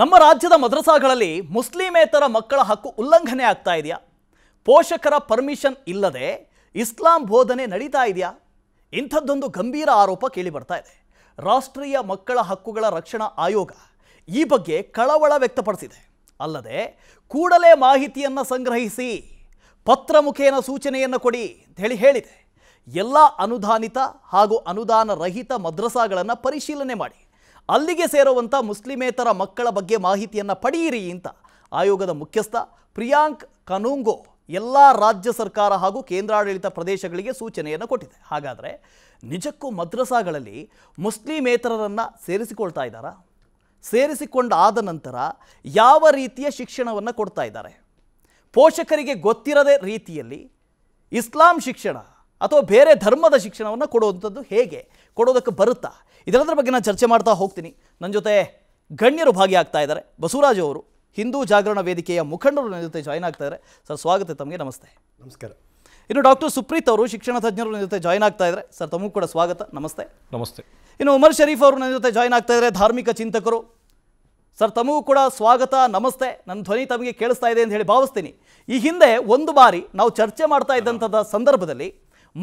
ನಮ್ಮ ರಾಜ್ಯದ ಮದ್ರಸಾಗಳಲ್ಲಿ ಮುಸ್ಲಿಮೇತರ ಮಕ್ಕಳ ಹಕ್ಕು ಉಲ್ಲಂಘನೆ ಆಗ್ತಾ ಇದೆಯಾ ಪೋಷಕರ ಪರ್ಮಿಷನ್ ಇಲ್ಲದೆ ಇಸ್ಲಾಂ ಬೋಧನೆ ನಡೀತಾ ಇದೆಯಾ ಇಂಥದ್ದೊಂದು ಗಂಭೀರ ಆರೋಪ ಕೇಳಿಬರ್ತಾ ಇದೆ ರಾಷ್ಟ್ರೀಯ ಮಕ್ಕಳ ಹಕ್ಕುಗಳ ರಕ್ಷಣಾ ಆಯೋಗ ಈ ಬಗ್ಗೆ ಕಳವಳ ವ್ಯಕ್ತಪಡಿಸಿದೆ ಅಲ್ಲದೆ ಕೂಡಲೇ ಮಾಹಿತಿಯನ್ನು ಸಂಗ್ರಹಿಸಿ ಪತ್ರ ಮುಖೇನ ಸೂಚನೆಯನ್ನು ಕೊಡಿ ಅಂತ ಹೇಳಿ ಹೇಳಿದೆ ಎಲ್ಲ ಅನುದಾನಿತ ಹಾಗೂ ಅನುದಾನ ರಹಿತ ಮದ್ರಸಾಗಳನ್ನು ಪರಿಶೀಲನೆ ಮಾಡಿ ಅಲ್ಲಿಗೆ ಸೇರುವಂಥ ಮುಸ್ಲಿಮೇತರ ಮಕ್ಕಳ ಬಗ್ಗೆ ಮಾಹಿತಿಯನ್ನು ಪಡೆಯಿರಿ ಅಂತ ಆಯೋಗದ ಮುಖ್ಯಸ್ಥ ಪ್ರಿಯಾಂಕ್ ಕನೂಂಗೋ ಎಲ್ಲ ರಾಜ್ಯ ಸರ್ಕಾರ ಹಾಗೂ ಕೇಂದ್ರಾಡಳಿತ ಪ್ರದೇಶಗಳಿಗೆ ಸೂಚನೆಯನ್ನು ಕೊಟ್ಟಿದೆ ಹಾಗಾದರೆ ನಿಜಕ್ಕೂ ಮದ್ರಸಾಗಳಲ್ಲಿ ಮುಸ್ಲಿಮೇತರರನ್ನು ಸೇರಿಸಿಕೊಳ್ತಾ ಇದ್ದಾರಾ ಸೇರಿಸಿಕೊಂಡಾದ ನಂತರ ಯಾವ ರೀತಿಯ ಶಿಕ್ಷಣವನ್ನು ಕೊಡ್ತಾ ಇದ್ದಾರೆ ಪೋಷಕರಿಗೆ ಗೊತ್ತಿರದ ರೀತಿಯಲ್ಲಿ ಇಸ್ಲಾಂ ಶಿಕ್ಷಣ ಅಥವಾ ಬೇರೆ ಧರ್ಮದ ಶಿಕ್ಷಣವನ್ನು ಕೊಡುವಂಥದ್ದು ಹೇಗೆ ಕೊಡೋದಕ್ಕೆ ಬರುತ್ತಾ ಇದರ ಬಗ್ಗೆ ನಾನು ಚರ್ಚೆ ಮಾಡ್ತಾ ಹೋಗ್ತೀನಿ ನನ್ನ ಜೊತೆ ಗಣ್ಯರು ಭಾಗಿಯಾಗ್ತಾ ಇದ್ದಾರೆ ಬಸವರಾಜು ಅವರು ಹಿಂದೂ ಜಾಗರಣ ವೇದಿಕೆಯ ಮುಖಂಡರು ನನ್ನ ಜೊತೆ ಜಾಯ್ನ್ ಆಗ್ತಾ ಇದ್ದಾರೆ ಸರ್ ಸ್ವಾಗತ ತಮಗೆ ನಮಸ್ತೆ ನಮಸ್ಕಾರ ಇನ್ನು ಡಾಕ್ಟರ್ ಸುಪ್ರೀತ್ ಅವರು ಶಿಕ್ಷಣ ತಜ್ಞರು ನನ್ನ ಜೊತೆ ಜಾಯ್ನ್ ಆಗ್ತಾ ಇದ್ದಾರೆ ಸರ್ ತಮಗೂ ಕೂಡ ಸ್ವಾಗತ ನಮಸ್ತೆ ನಮಸ್ತೆ ಇನ್ನು ಉಮರ್ ಶರೀಫ್ ಅವರು ನನ್ನ ಜೊತೆ ಜಾಯ್ನ್ ಆಗ್ತಾ ಇದ್ದಾರೆ ಧಾರ್ಮಿಕ ಚಿಂತಕರು ಸರ್ ತಮಗೂ ಕೂಡ ಸ್ವಾಗತ ನಮಸ್ತೆ ನನ್ನ ಧ್ವನಿ ತಮಗೆ ಕೇಳಿಸ್ತಾ ಇದೆ ಅಂತ ಹೇಳಿ ಭಾವಿಸ್ತೀನಿ ಈ ಹಿಂದೆ ಒಂದು ಬಾರಿ ನಾವು ಚರ್ಚೆ ಮಾಡ್ತಾ ಇದ್ದಂಥದ ಸಂದರ್ಭದಲ್ಲಿ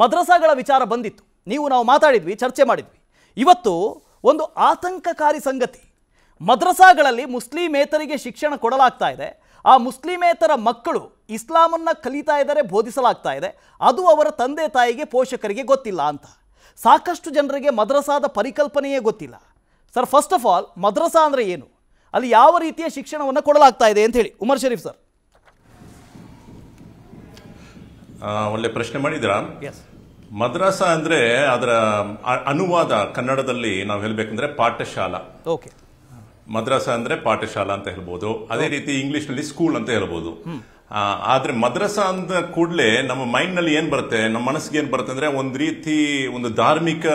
ಮದ್ರಸಾಗಳ ವಿಚಾರ ಬಂದಿತ್ತು ನೀವು ನಾವು ಮಾತಾಡಿದ್ವಿ ಚರ್ಚೆ ಮಾಡಿದ್ವಿ ಇವತ್ತು ಒಂದು ಆತಂಕಕಾರಿ ಸಂಗತಿ ಮದ್ರಸಾಗಳಲ್ಲಿ ಮುಸ್ಲಿಮೇತರಿಗೆ ಶಿಕ್ಷಣ ಕೊಡಲಾಗ್ತಾ ಇದೆ ಆ ಮುಸ್ಲಿಮೇತರ ಮಕ್ಕಳು ಇಸ್ಲಾಮನ್ನು ಕಲಿತಾ ಇದ್ದಾರೆ ಬೋಧಿಸಲಾಗ್ತಾ ಇದೆ ಅದು ಅವರ ತಂದೆ ತಾಯಿಗೆ ಪೋಷಕರಿಗೆ ಗೊತ್ತಿಲ್ಲ ಅಂತ ಸಾಕಷ್ಟು ಜನರಿಗೆ ಮದ್ರಸಾದ ಪರಿಕಲ್ಪನೆಯೇ ಗೊತ್ತಿಲ್ಲ ಸರ್ ಫಸ್ಟ್ ಆಫ್ ಆಲ್ ಮದ್ರಸಾ ಅಂದರೆ ಏನು ಅಲ್ಲಿ ಯಾವ ರೀತಿಯ ಶಿಕ್ಷಣವನ್ನು ಕೊಡಲಾಗ್ತಾ ಇದೆ ಅಂತ ಹೇಳಿ ಉಮರ್ ಶರೀಫ್ ಸರ್ ಒಳ್ಳೆ ಪ್ರಶ್ನೆ ಮಾಡಿದ್ರಾ ಎಸ್ ಮದ್ರಾಸ ಅಂದ್ರೆ ಅದರ ಅನುವಾದ ಕನ್ನಡದಲ್ಲಿ ನಾವು ಹೇಳ್ಬೇಕಂದ್ರೆ ಪಾಠಶಾಲಾ ಓಕೆ ಮದ್ರಾಸ ಅಂದ್ರೆ ಪಾಠಶಾಲಾ ಅಂತ ಹೇಳ್ಬೋದು ಅದೇ ರೀತಿ ಇಂಗ್ಲಿಷ್ ನಲ್ಲಿ ಸ್ಕೂಲ್ ಅಂತ ಹೇಳ್ಬೋದು ಆದ್ರೆ ಮದ್ರಾಸಾ ಅಂದ ಕೂಡಲೇ ನಮ್ಮ ಮೈಂಡ್ ನಲ್ಲಿ ಏನ್ ಬರುತ್ತೆ ನಮ್ಮ ಮನಸ್ಸಿಗೆ ಏನ್ ಬರುತ್ತೆ ಅಂದ್ರೆ ಒಂದ್ ರೀತಿ ಒಂದು ಧಾರ್ಮಿಕ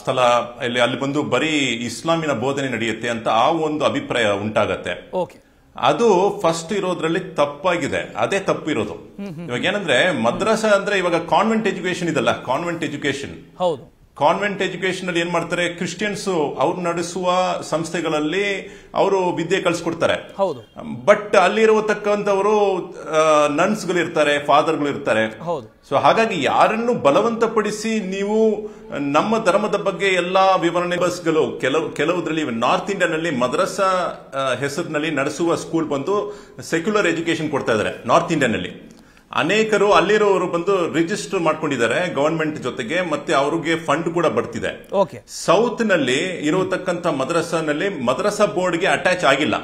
ಸ್ಥಳ ಇಲ್ಲಿ ಅಲ್ಲಿ ಬಂದು ಬರೀ ಇಸ್ಲಾಮಿನ ಬೋಧನೆ ನಡೆಯುತ್ತೆ ಅಂತ ಆ ಒಂದು ಅಭಿಪ್ರಾಯ ಉಂಟಾಗತ್ತೆ ಅದು ಫಸ್ಟ್ ಇರೋದ್ರಲ್ಲಿ ತಪ್ಪಾಗಿದೆ ಅದೇ ತಪ್ಪಿರೋದು ಇವಾಗ ಏನಂದ್ರೆ ಮದ್ರಾಸ ಅಂದ್ರೆ ಇವಾಗ ಕಾನ್ವೆಂಟ್ ಎಜುಕೇಶನ್ ಇದಲ್ಲ ಕಾನ್ವೆಂಟ್ ಎಜುಕೇಶನ್ ಹೌದು ಕಾನ್ವೆಂಟ್ ಎಜುಕೇಶನ್ ಅಲ್ಲಿ ಏನ್ ಮಾಡ್ತಾರೆ ಕ್ರಿಶ್ಚಿಯನ್ಸ್ ಅವ್ರು ನಡೆಸುವ ಸಂಸ್ಥೆಗಳಲ್ಲಿ ಅವರು ವಿದ್ಯೆ ಕಲಿಸ್ಕೊಡ್ತಾರೆ ಬಟ್ ಅಲ್ಲಿರುವತಕ್ಕಂಥವರು ನನ್ಸ್ ಗಳು ಇರ್ತಾರೆ ಫಾದರ್ ಗಳು ಇರ್ತಾರೆ ಸೊ ಹಾಗಾಗಿ ಯಾರನ್ನು ಬಲವಂತಪಡಿಸಿ ನೀವು ನಮ್ಮ ಧರ್ಮದ ಬಗ್ಗೆ ಎಲ್ಲಾ ವಿವರಣೆ ಬಸ್ಗಳು ಕೆಲವು ಕೆಲವುದ್ರಲ್ಲಿ ನಾರ್ತ್ ಇಂಡಿಯನ್ ನಲ್ಲಿ ಮದ್ರಸಾ ಹೆಸರಿನಲ್ಲಿ ನಡೆಸುವ ಸ್ಕೂಲ್ ಬಂದು ಸೆಕ್ಯುಲರ್ ಎಜುಕೇಶನ್ ಕೊಡ್ತಾ ಇದ್ದಾರೆ ನಾರ್ತ್ ಇಂಡಿಯನ್ ನಲ್ಲಿ ಅನೇಕರು ಅಲ್ಲಿರೋರು ಬಂದು ರಿಜಿಸ್ಟರ್ ಮಾಡ್ಕೊಂಡಿದ್ದಾರೆ ಗವರ್ಮೆಂಟ್ ಜೊತೆಗೆ ಮತ್ತೆ ಅವ್ರಿಗೆ ಫಂಡ್ ಕೂಡ ಬರ್ತಿದೆ ಸೌತ್ ನಲ್ಲಿ ಇರತಕ್ಕಂತ ಮದ್ರಸಾನಲ್ಲಿ ಮದ್ರಸಾ ಬೋರ್ಡ್ಗೆ ಅಟ್ಯಾಚ್ ಆಗಿಲ್ಲ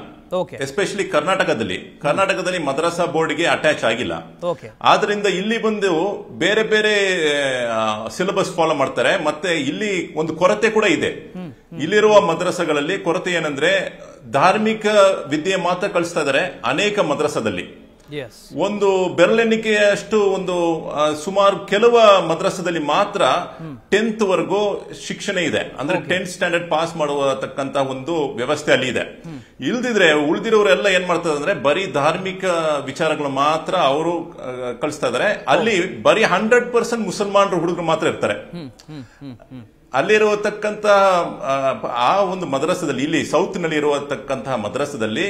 ಎಸ್ಪೆಷಲಿ ಕರ್ನಾಟಕದಲ್ಲಿ ಕರ್ನಾಟಕದಲ್ಲಿ ಮದ್ರಾಸಾ ಬೋರ್ಡ್ಗೆ ಅಟ್ಯಾಚ್ ಆಗಿಲ್ಲ ಆದ್ರಿಂದ ಇಲ್ಲಿ ಬಂದು ಬೇರೆ ಬೇರೆ ಸಿಲೆಬಸ್ ಫಾಲೋ ಮಾಡ್ತಾರೆ ಮತ್ತೆ ಇಲ್ಲಿ ಒಂದು ಕೊರತೆ ಕೂಡ ಇದೆ ಇಲ್ಲಿರುವ ಮದ್ರಸಾಗಳಲ್ಲಿ ಕೊರತೆ ಏನಂದ್ರೆ ಧಾರ್ಮಿಕ ವಿದ್ಯೆ ಮಾತ್ರ ಕಳಿಸ್ತಾ ಇದಾರೆ ಅನೇಕ ಮದ್ರಸಾದಲ್ಲಿ ಒಂದು ಬೆರಳೆಣಿಕೆಯಷ್ಟು ಒಂದು ಸುಮಾರು ಕೆಲವ ಮದ್ರಾಸದಲ್ಲಿ ಮಾತ್ರ ಟೆಂತ್ ವರ್ಗೂ ಶಿಕ್ಷಣ ಇದೆ ಅಂದ್ರೆ ಟೆಂತ್ ಸ್ಟ್ಯಾಂಡರ್ಡ್ ಪಾಸ್ ತಕ್ಕಂತಹ ಒಂದು ವ್ಯವಸ್ಥೆ ಅಲ್ಲಿ ಇದೆ ಇಲ್ದಿದ್ರೆ ಉಳಿದಿರೋರೆಲ್ಲ ಏನ್ ಮಾಡ್ತಾರೆ ಅಂದ್ರೆ ಬರೀ ಧಾರ್ಮಿಕ ವಿಚಾರಗಳು ಮಾತ್ರ ಅವರು ಕಳಿಸ್ತಾ ಇದಾರೆ ಅಲ್ಲಿ ಬರೀ ಹಂಡ್ರೆಡ್ ಪರ್ಸೆಂಟ್ ಮುಸಲ್ಮಾನರು ಹುಡುಗರು ಮಾತ್ರ ಇರ್ತಾರೆ ಅಲ್ಲಿರುವತಕ್ಕಂತಹ ಆ ಒಂದು ಮದ್ರಸದಲ್ಲಿ ಇಲ್ಲಿ ಸೌತ್ ನಲ್ಲಿ ಇರುವತಕ್ಕಂತಹ ಮದ್ರಸದಲ್ಲಿ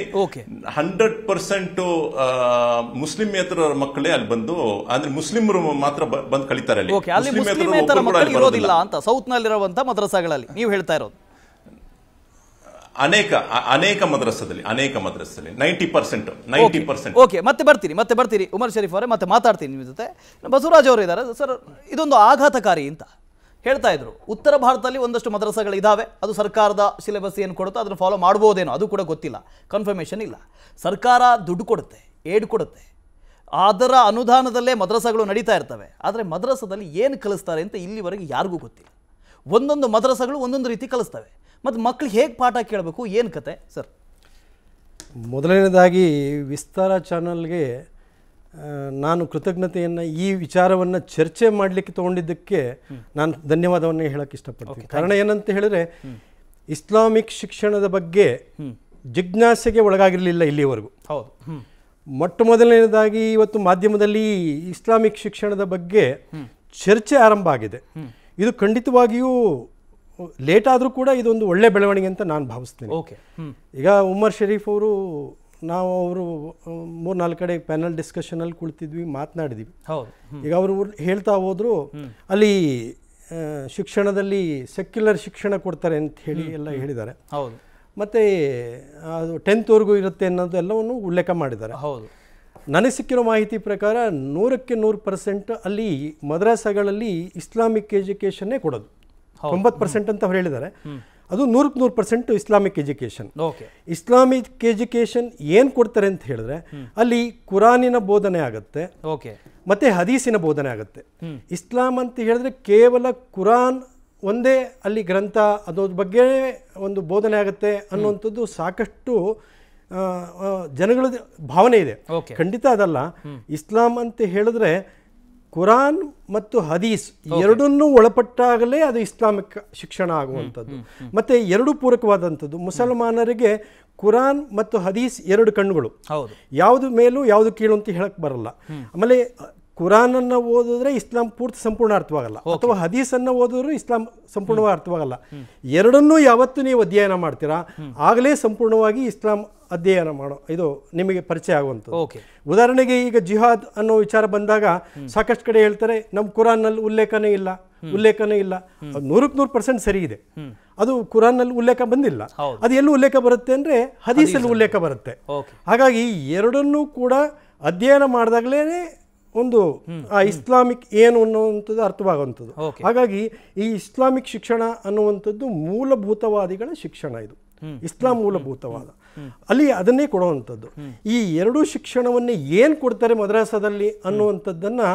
ಹಂಡ್ರೆಡ್ ಪರ್ಸೆಂಟ್ ಮುಸ್ಲಿಮೇತರ ಮಕ್ಕಳೇ ಅಲ್ಲಿ ಬಂದು ಅಂದ್ರೆ ಮುಸ್ಲಿಮರು ಮಾತ್ರ ಬಂದು ಕಲಿತಾರೆ ಅಲ್ಲಿ ಇರೋದಿಲ್ಲ ಅಂತ ಸೌತ್ ನಲ್ಲಿರುವಂತಹ ಮದ್ರಸಾಗಳಲ್ಲಿ ನೀವು ಹೇಳ್ತಾ ಇರೋದು ಅನೇಕ ಅನೇಕ ಮದ್ರಸದಲ್ಲಿ ಅನೇಕ ಮದ್ರಸದಲ್ಲಿ ninety percent ninety percent okay ಮತ್ತೆ ಬರ್ತೀನಿ ಮತ್ತೆ ಬರ್ತೀರಿ ಉಮರ್ ಶರೀಫ್ ಅವರೇ ಮತ್ತೆ ಮಾತಾಡ್ತೀನಿ ನಿಮ್ಮ ಜೊತೆ ಬಸವರಾಜ್ ಅವರು ಇದ್ದಾರೆ ಸರ್ ಇದೊಂದು ಆಘಾತಕಾರಿ ಅಂತ ಹೇಳ್ತಾ ಇದ್ರು ಉತ್ತರ ಭಾರತದಲ್ಲಿ ಒಂದಷ್ಟು ಮದ್ರಸಗಳು ಇದ್ದಾವೆ ಅದು ಸರ್ಕಾರದ ಸಿಲೆಬಸ್ ಏನು ಕೊಡುತ್ತೋ ಅದನ್ನು ಫಾಲೋ ಮಾಡ್ಬೋದೇನೋ ಅದು ಕೂಡ ಗೊತ್ತಿಲ್ಲ ಕನ್ಫರ್ಮೇಷನ್ ಇಲ್ಲ ಸರ್ಕಾರ ದುಡ್ಡು ಕೊಡುತ್ತೆ ಏಡ್ ಕೊಡುತ್ತೆ ಅದರ ಅನುದಾನದಲ್ಲೇ ಮದ್ರಸಗಳು ನಡೀತಾ ಇರ್ತವೆ ಆದರೆ ಮದ್ರಸದಲ್ಲಿ ಏನು ಕಲಿಸ್ತಾರೆ ಅಂತ ಇಲ್ಲಿವರೆಗೆ ಯಾರಿಗೂ ಗೊತ್ತಿಲ್ಲ ಒಂದೊಂದು ಮದ್ರಸಗಳು ಒಂದೊಂದು ರೀತಿ ಕಲಿಸ್ತವೆ ಮತ್ತು ಮಕ್ಕಳು ಹೇಗೆ ಪಾಠ ಕೇಳಬೇಕು ಏನು ಕತೆ ಸರ್ ಮೊದಲನೇದಾಗಿ ವಿಸ್ತಾರ ಚಾನಲ್ಗೆ ನಾನು ಕೃತಜ್ಞತೆಯನ್ನು ಈ ವಿಚಾರವನ್ನು ಚರ್ಚೆ ಮಾಡಲಿಕ್ಕೆ ತಗೊಂಡಿದ್ದಕ್ಕೆ ನಾನು ಧನ್ಯವಾದವನ್ನು ಹೇಳಕ್ಕೆ ಇಷ್ಟಪಡ್ತೀನಿ ಕಾರಣ ಏನಂತ ಹೇಳಿದ್ರೆ ಇಸ್ಲಾಮಿಕ್ ಶಿಕ್ಷಣದ ಬಗ್ಗೆ ಜಿಜ್ಞಾಸೆಗೆ ಒಳಗಾಗಿರಲಿಲ್ಲ ಇಲ್ಲಿವರೆಗೂ ಹೌದು ಮೊಟ್ಟ ಮೊದಲನೇದಾಗಿ ಇವತ್ತು ಮಾಧ್ಯಮದಲ್ಲಿ ಇಸ್ಲಾಮಿಕ್ ಶಿಕ್ಷಣದ ಬಗ್ಗೆ ಚರ್ಚೆ ಆರಂಭ ಆಗಿದೆ ಇದು ಖಂಡಿತವಾಗಿಯೂ ಲೇಟ್ ಆದರೂ ಕೂಡ ಇದೊಂದು ಒಳ್ಳೆ ಬೆಳವಣಿಗೆ ಅಂತ ನಾನು ಭಾವಿಸ್ತೇನೆ ಓಕೆ ಈಗ ಉಮರ್ ಶರೀಫ್ ಅವರು ನಾವು ಅವರು ಮೂರು ನಾಲ್ಕು ಕಡೆ ಪ್ಯಾನಲ್ ಡಿಸ್ಕಷನಲ್ಲಿ ಕುಳಿತಿದ್ವಿ ಮಾತನಾಡಿದ್ವಿ ಹೌದು ಈಗ ಅವರು ಹೇಳ್ತಾ ಹೋದ್ರು ಅಲ್ಲಿ ಶಿಕ್ಷಣದಲ್ಲಿ ಸೆಕ್ಯುಲರ್ ಶಿಕ್ಷಣ ಕೊಡ್ತಾರೆ ಅಂತ ಹೇಳಿ ಎಲ್ಲ ಹೇಳಿದ್ದಾರೆ ಹೌದು ಮತ್ತು ಅದು ಟೆಂತ್ವರೆಗೂ ಇರುತ್ತೆ ಅನ್ನೋದು ಎಲ್ಲವನ್ನು ಉಲ್ಲೇಖ ಮಾಡಿದ್ದಾರೆ ಹೌದು ನನಗೆ ಸಿಕ್ಕಿರೋ ಮಾಹಿತಿ ಪ್ರಕಾರ ನೂರಕ್ಕೆ ನೂರು ಪರ್ಸೆಂಟ್ ಅಲ್ಲಿ ಮದ್ರಾಸಗಳಲ್ಲಿ ಇಸ್ಲಾಮಿಕ್ ಎಜುಕೇಷನ್ನೇ ಕೊಡೋದು ತೊಂಬತ್ತು ಪರ್ಸೆಂಟ್ ಅಂತ ಅವ್ರು ಹೇಳಿದ್ದಾರೆ ಅದು ನೂರಕ್ಕೆ ನೂರು percent Islamic education Islamic education ಏನು ಕೊಡ್ತಾರೆ ಅಂತ ಹೇಳಿದ್ರೆ ಅಲ್ಲಿ ಕುರಾನಿನ ಬೋಧನೆ ಆಗುತ್ತೆ ಮತ್ತೆ ಹದೀಸಿನ ಬೋಧನೆ ಆಗುತ್ತೆ ಇಸ್ಲಾಂ ಅಂತ ಹೇಳಿದ್ರೆ ಕೇವಲ ಕುರಾನ್ ಒಂದೇ ಅಲ್ಲಿ ಗ್ರಂಥ ಅದ್ರ ಬಗ್ಗೆ ಒಂದು ಬೋಧನೆ ಆಗುತ್ತೆ ಅನ್ನುವಂಥದ್ದು ಸಾಕಷ್ಟು ಜನಗಳ ಭಾವನೆ ಇದೆ ಖಂಡಿತ ಅದಲ್ಲ ಇಸ್ಲಾಂ ಅಂತ ಹೇಳಿದ್ರೆ ಕುರಾನ್ ಮತ್ತು ಹದೀಸ್ ಎರಡನ್ನೂ ಒಳಪಟ್ಟಾಗಲೇ ಅದು ಇಸ್ಲಾಮಿಕ್ ಶಿಕ್ಷಣ ಆಗುವಂಥದ್ದು ಮತ್ತು ಎರಡು ಪೂರಕವಾದಂಥದ್ದು ಮುಸಲ್ಮಾನರಿಗೆ ಕುರಾನ್ ಮತ್ತು ಹದೀಸ್ ಎರಡು ಕಣ್ಣುಗಳು ಯಾವುದು ಮೇಲೂ ಯಾವುದು ಕೀಳು ಅಂತ ಹೇಳಕ್ ಬರಲ್ಲ ಆಮೇಲೆ ಕುರಾನನ್ನು ಓದಿದ್ರೆ ಇಸ್ಲಾಂ ಪೂರ್ತಿ ಸಂಪೂರ್ಣ ಅರ್ಥವಾಗಲ್ಲ ಅಥವಾ ಹದೀಸನ್ನು ಓದಿದ್ರು ಇಸ್ಲಾಂ ಸಂಪೂರ್ಣವಾಗಿ ಅರ್ಥವಾಗಲ್ಲ ಎರಡನ್ನೂ ಯಾವತ್ತೂ ನೀವು ಅಧ್ಯಯನ ಮಾಡ್ತೀರಾ ಆಗಲೇ ಸಂಪೂರ್ಣವಾಗಿ ಇಸ್ಲಾಂ ಅಧ್ಯಯನ ಮಾಡೋ ಇದು ನಿಮಗೆ ಪರಿಚಯ ಆಗುವಂಥದ್ದು ಉದಾಹರಣೆಗೆ ಈಗ ಜಿಹಾದ್ ಅನ್ನೋ ವಿಚಾರ ಬಂದಾಗ ಸಾಕಷ್ಟು ಕಡೆ ಹೇಳ್ತಾರೆ ನಮ್ಮ ಕುರಾನ್ನಲ್ಲಿ ಉಲ್ಲೇಖನೇ ಇಲ್ಲ ಉಲ್ಲೇಖನೇ ಇಲ್ಲ ನೂರಕ್ಕೆ ನೂರು ಪರ್ಸೆಂಟ್ ಸರಿ ಇದೆ ಅದು ಕುರಾನ್ನಲ್ಲಿ ಉಲ್ಲೇಖ ಬಂದಿಲ್ಲ ಅದು ಎಲ್ಲೂ ಉಲ್ಲೇಖ ಬರುತ್ತೆ ಅಂದರೆ ಹದೀಸಲ್ಲಿ ಉಲ್ಲೇಖ ಬರುತ್ತೆ ಹಾಗಾಗಿ ಎರಡನ್ನೂ ಕೂಡ ಅಧ್ಯಯನ ಮಾಡಿದಾಗಲೇ ಒಂದು ಆ ಇಸ್ಲಾಮಿಕ್ ಏನು ಅನ್ನುವಂಥದ್ದು ಅರ್ಥವಾಗುವಂಥದ್ದು ಹಾಗಾಗಿ ಈ ಇಸ್ಲಾಮಿಕ್ ಶಿಕ್ಷಣ ಅನ್ನುವಂಥದ್ದು ಮೂಲಭೂತವಾದಿಗಳ ಶಿಕ್ಷಣ ಇದು ಇಸ್ಲಾಂ ಮೂಲಭೂತವಾದ ಅಲ್ಲಿ ಅದನ್ನೇ ಕೊಡುವಂಥದ್ದು ಈ ಎರಡೂ ಶಿಕ್ಷಣವನ್ನು ಏನು ಕೊಡ್ತಾರೆ ಮದ್ರಾಸದಲ್ಲಿ ಅನ್ನುವಂಥದ್ದನ್ನು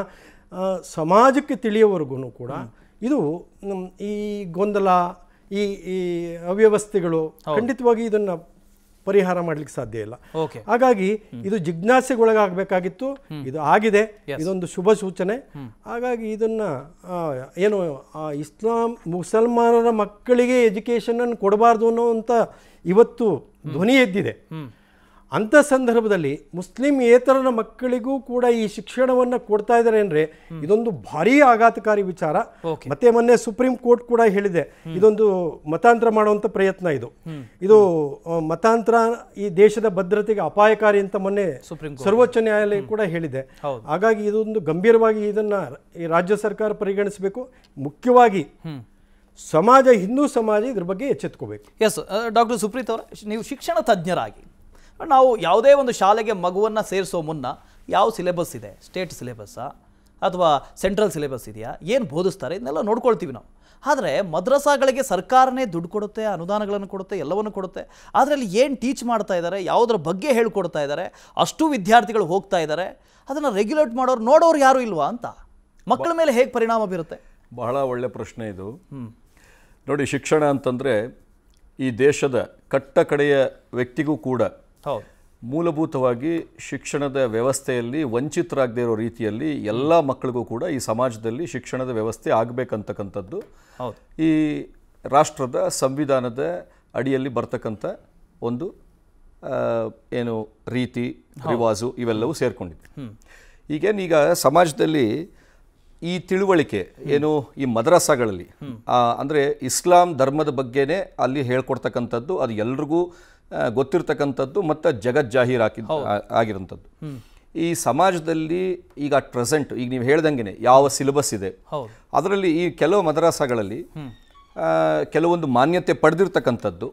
ಸಮಾಜಕ್ಕೆ ತಿಳಿಯೋವರೆಗೂ ಕೂಡ ಇದು ಈ ಗೊಂದಲ ಈ ಈ ಅವ್ಯವಸ್ಥೆಗಳು ಖಂಡಿತವಾಗಿ ಇದನ್ನು ಪರಿಹಾರ ಮಾಡ್ಲಿಕ್ಕೆ ಸಾಧ್ಯ ಇಲ್ಲ ಹಾಗಾಗಿ ಇದು ಜಿಜ್ಞಾಸೆಗೊಳಗಾಗಬೇಕಾಗಿತ್ತು ಇದು ಆಗಿದೆ ಇದೊಂದು ಶುಭ ಸೂಚನೆ ಹಾಗಾಗಿ ಇದನ್ನ ಏನು ಇಸ್ಲಾಂ ಮುಸಲ್ಮಾನರ ಮಕ್ಕಳಿಗೆ ಎಜುಕೇಶನ್ ಅನ್ನು ಕೊಡಬಾರ್ದು ಅನ್ನೋವಂಥ ಇವತ್ತು ಧ್ವನಿ ಎದ್ದಿದೆ ಅಂಥ ಸಂದರ್ಭದಲ್ಲಿ ಮುಸ್ಲಿಂ ಏತರನ ಮಕ್ಕಳಿಗೂ ಕೂಡ ಈ ಶಿಕ್ಷಣವನ್ನು ಕೊಡ್ತಾ ಇದ್ದಾರೆ ಅಂದರೆ ಇದೊಂದು ಭಾರೀ ಆಘಾತಕಾರಿ ವಿಚಾರ ಮತ್ತೆ ಮೊನ್ನೆ ಸುಪ್ರೀಂ ಕೋರ್ಟ್ ಕೂಡ ಹೇಳಿದೆ ಇದೊಂದು ಮತಾಂತರ ಮಾಡುವಂಥ ಪ್ರಯತ್ನ ಇದು ಇದು ಮತಾಂತರ ಈ ದೇಶದ ಭದ್ರತೆಗೆ ಅಪಾಯಕಾರಿ ಅಂತ ಮೊನ್ನೆ ಸರ್ವೋಚ್ಚ ನ್ಯಾಯಾಲಯ ಕೂಡ ಹೇಳಿದೆ ಹಾಗಾಗಿ ಇದೊಂದು ಗಂಭೀರವಾಗಿ ಇದನ್ನು ಈ ರಾಜ್ಯ ಸರ್ಕಾರ ಪರಿಗಣಿಸಬೇಕು ಮುಖ್ಯವಾಗಿ ಸಮಾಜ ಹಿಂದೂ ಸಮಾಜ ಇದ್ರ ಬಗ್ಗೆ ಎಚ್ಚೆತ್ಕೋಬೇಕು ಎಸ್ ಡಾಕ್ಟರ್ ಸುಪ್ರೀತ್ ಅವರ ನೀವು ಶಿಕ್ಷಣ ತಜ್ಞರಾಗಿ ನಾವು ಯಾವುದೇ ಒಂದು ಶಾಲೆಗೆ ಮಗುವನ್ನು ಸೇರಿಸೋ ಮುನ್ನ ಯಾವ ಸಿಲೆಬಸ್ ಇದೆ ಸ್ಟೇಟ್ ಸಿಲೆಬಸ್ಸಾ ಅಥವಾ ಸೆಂಟ್ರಲ್ ಸಿಲೆಬಸ್ ಇದೆಯಾ ಏನು ಬೋಧಿಸ್ತಾರೆ ಇದನ್ನೆಲ್ಲ ನೋಡ್ಕೊಳ್ತೀವಿ ನಾವು ಆದರೆ ಮದ್ರಸಾಗಳಿಗೆ ಸರ್ಕಾರನೇ ದುಡ್ಡು ಕೊಡುತ್ತೆ ಅನುದಾನಗಳನ್ನು ಕೊಡುತ್ತೆ ಎಲ್ಲವನ್ನು ಕೊಡುತ್ತೆ ಅದರಲ್ಲಿ ಏನು ಟೀಚ್ ಮಾಡ್ತಾ ಇದ್ದಾರೆ ಯಾವುದ್ರ ಬಗ್ಗೆ ಹೇಳ್ಕೊಡ್ತಾ ಇದ್ದಾರೆ ಅಷ್ಟು ವಿದ್ಯಾರ್ಥಿಗಳು ಹೋಗ್ತಾ ಇದ್ದಾರೆ ಅದನ್ನು ರೆಗ್ಯುಲೇಟ್ ಮಾಡೋರು ನೋಡೋರು ಯಾರು ಇಲ್ವಾ ಅಂತ ಮಕ್ಕಳ ಮೇಲೆ ಹೇಗೆ ಪರಿಣಾಮ ಬೀರುತ್ತೆ ಬಹಳ ಒಳ್ಳೆ ಪ್ರಶ್ನೆ ಇದು ನೋಡಿ ಶಿಕ್ಷಣ ಅಂತಂದರೆ ಈ ದೇಶದ ಕಟ್ಟ ಕಡೆಯ ವ್ಯಕ್ತಿಗೂ ಕೂಡ ಹೌದು ಮೂಲಭೂತವಾಗಿ ಶಿಕ್ಷಣದ ವ್ಯವಸ್ಥೆಯಲ್ಲಿ ವಂಚಿತರಾಗದೇ ಇರೋ ರೀತಿಯಲ್ಲಿ ಎಲ್ಲ ಮಕ್ಕಳಿಗೂ ಕೂಡ ಈ ಸಮಾಜದಲ್ಲಿ ಶಿಕ್ಷಣದ ವ್ಯವಸ್ಥೆ ಆಗಬೇಕಂತಕ್ಕಂಥದ್ದು ಈ ರಾಷ್ಟ್ರದ ಸಂವಿಧಾನದ ಅಡಿಯಲ್ಲಿ ಬರ್ತಕ್ಕಂಥ ಒಂದು ಏನು ರೀತಿ ರಿವಾಜು ಇವೆಲ್ಲವೂ ಸೇರಿಕೊಂಡಿದೆ ಈಗ ಸಮಾಜದಲ್ಲಿ ಈ ತಿಳುವಳಿಕೆ ಏನು ಈ ಮದ್ರಾಸಾಗಳಲ್ಲಿ ಅಂದರೆ ಇಸ್ಲಾಂ ಧರ್ಮದ ಬಗ್ಗೆನೇ ಅಲ್ಲಿ ಹೇಳ್ಕೊಡ್ತಕ್ಕಂಥದ್ದು ಅದು ಎಲ್ರಿಗೂ ಗೊತ್ತಿರ್ತಕ್ಕಂಥದ್ದು ಮತ್ತು ಜಗಜ್ಜಾಹೀರ್ ಹಾಕಿ ಆಗಿರೋಂಥದ್ದು ಈ ಸಮಾಜದಲ್ಲಿ ಈಗ ಅಟ್ ಪ್ರೆಸೆಂಟ್ ಈಗ ನೀವು ಹೇಳ್ದಂಗೆ ಯಾವ ಸಿಲೆಬಸ್ ಇದೆ ಅದರಲ್ಲಿ ಈ ಕೆಲವು ಮದ್ರಾಸಗಳಲ್ಲಿ ಕೆಲವೊಂದು ಮಾನ್ಯತೆ ಪಡೆದಿರ್ತಕ್ಕಂಥದ್ದು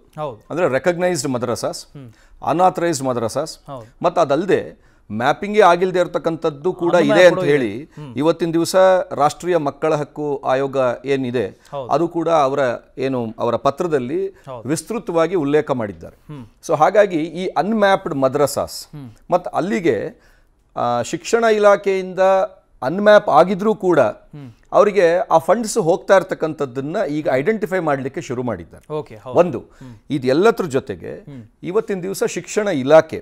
ಅಂದರೆ ರೆಕಗ್ನೈಸ್ಡ್ ಮದ್ರಾಸಾಸ್ ಅನಾಥರೈಸ್ಡ್ ಮದ್ರಾಸಾಸ್ ಮತ್ತು ಅದಲ್ಲದೆ ಮ್ಯಾಪಿಂಗೇ ಆಗಿಲ್ಲದೆ ಇರತಕ್ಕಂಥದ್ದು ಕೂಡ ಇದೆ ಅಂತ ಹೇಳಿ ಇವತ್ತಿನ ದಿವಸ ರಾಷ್ಟ್ರೀಯ ಮಕ್ಕಳ ಹಕ್ಕು ಆಯೋಗ ಏನಿದೆ ಅದು ಕೂಡ ಅವರ ಏನು ಅವರ ಪತ್ರದಲ್ಲಿ ವಿಸ್ತೃತವಾಗಿ ಉಲ್ಲೇಖ ಮಾಡಿದ್ದಾರೆ ಸೊ ಹಾಗಾಗಿ ಈ ಅನ್ಮ್ಯಾಪ್ಡ್ ಮದ್ರಸಾಸ್ ಮತ್ತು ಅಲ್ಲಿಗೆ ಶಿಕ್ಷಣ ಇಲಾಖೆಯಿಂದ ಅನ್ಮ್ಯಾಪ್ ಆಗಿದ್ರೂ ಕೂಡ ಅವರಿಗೆ ಆ ಫಂಡ್ಸ್ ಹೋಗ್ತಾ ಇರ್ತಕ್ಕಂಥದ್ದನ್ನ ಈಗ ಐಡೆಂಟಿಫೈ ಮಾಡಲಿಕ್ಕೆ ಶುರು ಮಾಡಿದ್ದಾರೆ ಒಂದು ಇದೆಲ್ಲದ್ರ ಜೊತೆಗೆ ಇವತ್ತಿನ ದಿವಸ ಶಿಕ್ಷಣ ಇಲಾಖೆ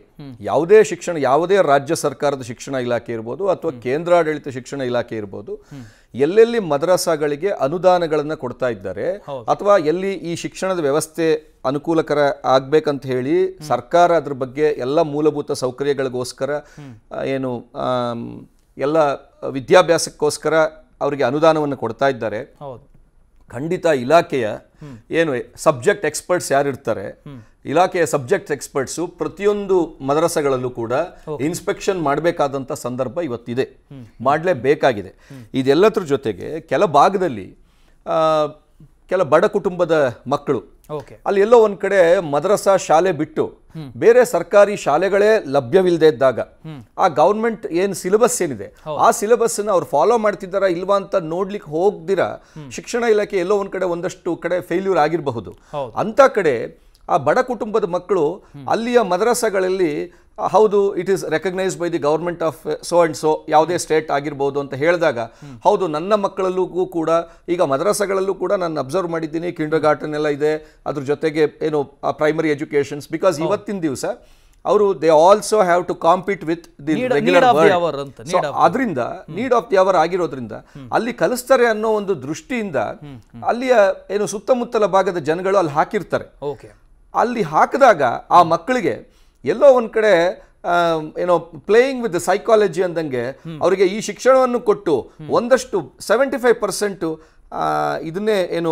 ಯಾವುದೇ ಶಿಕ್ಷಣ ಯಾವುದೇ ರಾಜ್ಯ ಸರ್ಕಾರದ ಶಿಕ್ಷಣ ಇಲಾಖೆ ಇರ್ಬೋದು ಅಥವಾ ಕೇಂದ್ರಾಡಳಿತ ಶಿಕ್ಷಣ ಇಲಾಖೆ ಇರ್ಬೋದು ಎಲ್ಲೆಲ್ಲಿ ಮದ್ರಾಸಾಗಳಿಗೆ ಅನುದಾನಗಳನ್ನು ಕೊಡ್ತಾ ಇದ್ದಾರೆ ಅಥವಾ ಎಲ್ಲಿ ಈ ಶಿಕ್ಷಣದ ವ್ಯವಸ್ಥೆ ಅನುಕೂಲಕರ ಆಗ್ಬೇಕಂತ ಹೇಳಿ ಸರ್ಕಾರ ಅದ್ರ ಬಗ್ಗೆ ಎಲ್ಲ ಮೂಲಭೂತ ಸೌಕರ್ಯಗಳಿಗೋಸ್ಕರ ಏನು ಎಲ್ಲ ವಿದ್ಯಾಭ್ಯಾಸಕ್ಕೋಸ್ಕರ ಅವರಿಗೆ ಅನುದಾನವನ್ನು ಕೊಡ್ತಾ ಇದ್ದಾರೆ ಖಂಡಿತ ಇಲಾಖೆಯ ಏನು ಸಬ್ಜೆಕ್ಟ್ ಎಕ್ಸ್ಪರ್ಟ್ಸ್ ಯಾರಿರ್ತಾರೆ ಇಲಾಖೆಯ ಸಬ್ಜೆಕ್ಟ್ ಎಕ್ಸ್ಪರ್ಟ್ಸು ಪ್ರತಿಯೊಂದು ಮದರಸಗಳಲ್ಲೂ ಕೂಡ ಇನ್ಸ್ಪೆಕ್ಷನ್ ಮಾಡಬೇಕಾದಂಥ ಸಂದರ್ಭ ಇವತ್ತಿದೆ ಮಾಡಲೇಬೇಕಾಗಿದೆ ಇದೆಲ್ಲದ್ರ ಜೊತೆಗೆ ಕೆಲ ಭಾಗದಲ್ಲಿ ಕೆಲ ಬಡ ಕುಟುಂಬದ ಮಕ್ಕಳು ಅಲ್ಲಿ ಎಲ್ಲೋ ಒಂದ್ ಕಡೆ ಮದ್ರಸಾ ಶಾಲೆ ಬಿಟ್ಟು ಬೇರೆ ಸರ್ಕಾರಿ ಶಾಲೆಗಳೇ ಲಭ್ಯವಿಲ್ಲದೆ ಇದ್ದಾಗ ಆ ಗೌರ್ಮೆಂಟ್ ಏನ್ ಸಿಲೆಬಸ್ ಏನಿದೆ ಆ ಸಿಲೆಬಸ್ ಅವ್ರು ಫಾಲೋ ಮಾಡ್ತಿದ್ದಾರ ಇಲ್ವಾ ಅಂತ ನೋಡ್ಲಿಕ್ಕೆ ಹೋಗ್ದಿರಾ ಶಿಕ್ಷಣ ಇಲಾಖೆ ಎಲ್ಲೋ ಒಂದ್ ಕಡೆ ಒಂದಷ್ಟು ಕಡೆ ಫೇಲ್ಯೂರ್ ಆಗಿರಬಹುದು ಅಂತ ಕಡೆ ಆ ಬಡ ಕುಟುಂಬದ ಮಕ್ಕಳು ಅಲ್ಲಿಯ ಮದ್ರಸಗಳಲ್ಲಿ ಹೌದು it is recognise by the government of so and so ಯಾವುದೇ ಸ್ಟೇಟ್ ಆಗಿರ್ಬೋದು ಅಂತ ಹೇಳಿದಾಗ ಹೌದು ನನ್ನ ಮಕ್ಕಳಲ್ಲೂ ಕೂಡ ಈಗ ಮದ್ರಾಸಗಳಲ್ಲೂ ಕೂಡ ನಾನು ಅಬ್ಸರ್ವ್ ಮಾಡಿದ್ದೀನಿ ಕಿಂಡರ್ ಗಾರ್ಡನ್ ಎಲ್ಲ ಇದೆ ಅದ್ರ ಜೊತೆಗೆ ಏನು ಪ್ರೈಮರಿ ಎಜುಕೇಷನ್ಸ್ ಬಿಕಾಸ್ ಇವತ್ತಿನ ದಿವಸ ಅವರು they also have to compete with the regular ಅದರಿಂದ ನೀಡ್ ಆಫ್ ದಿ ಅವರ್ ಆಗಿರೋದ್ರಿಂದ ಅಲ್ಲಿ ಕಲಿಸ್ತಾರೆ ಅನ್ನೋ ಒಂದು ದೃಷ್ಟಿಯಿಂದ ಅಲ್ಲಿಯ ಏನು ಸುತ್ತಮುತ್ತಲ ಭಾಗದ ಜನಗಳು ಅಲ್ಲಿ ಹಾಕಿರ್ತಾರೆ ಅಲ್ಲಿ ಹಾಕಿದಾಗ ಆ ಮಕ್ಕಳಿಗೆ ಎಲ್ಲೋ ಒಂದು ಕಡೆ ಏನೋ ಪ್ಲೇಯಿಂಗ್ ವಿತ್ ಸೈಕಾಲಜಿ ಅಂದಂಗೆ ಅವರಿಗೆ ಈ ಶಿಕ್ಷಣವನ್ನು ಕೊಟ್ಟು ಒಂದಷ್ಟು ಸೆವೆಂಟಿ ಫೈವ್ ಪರ್ಸೆಂಟ್ ಇದನ್ನೇ ಏನು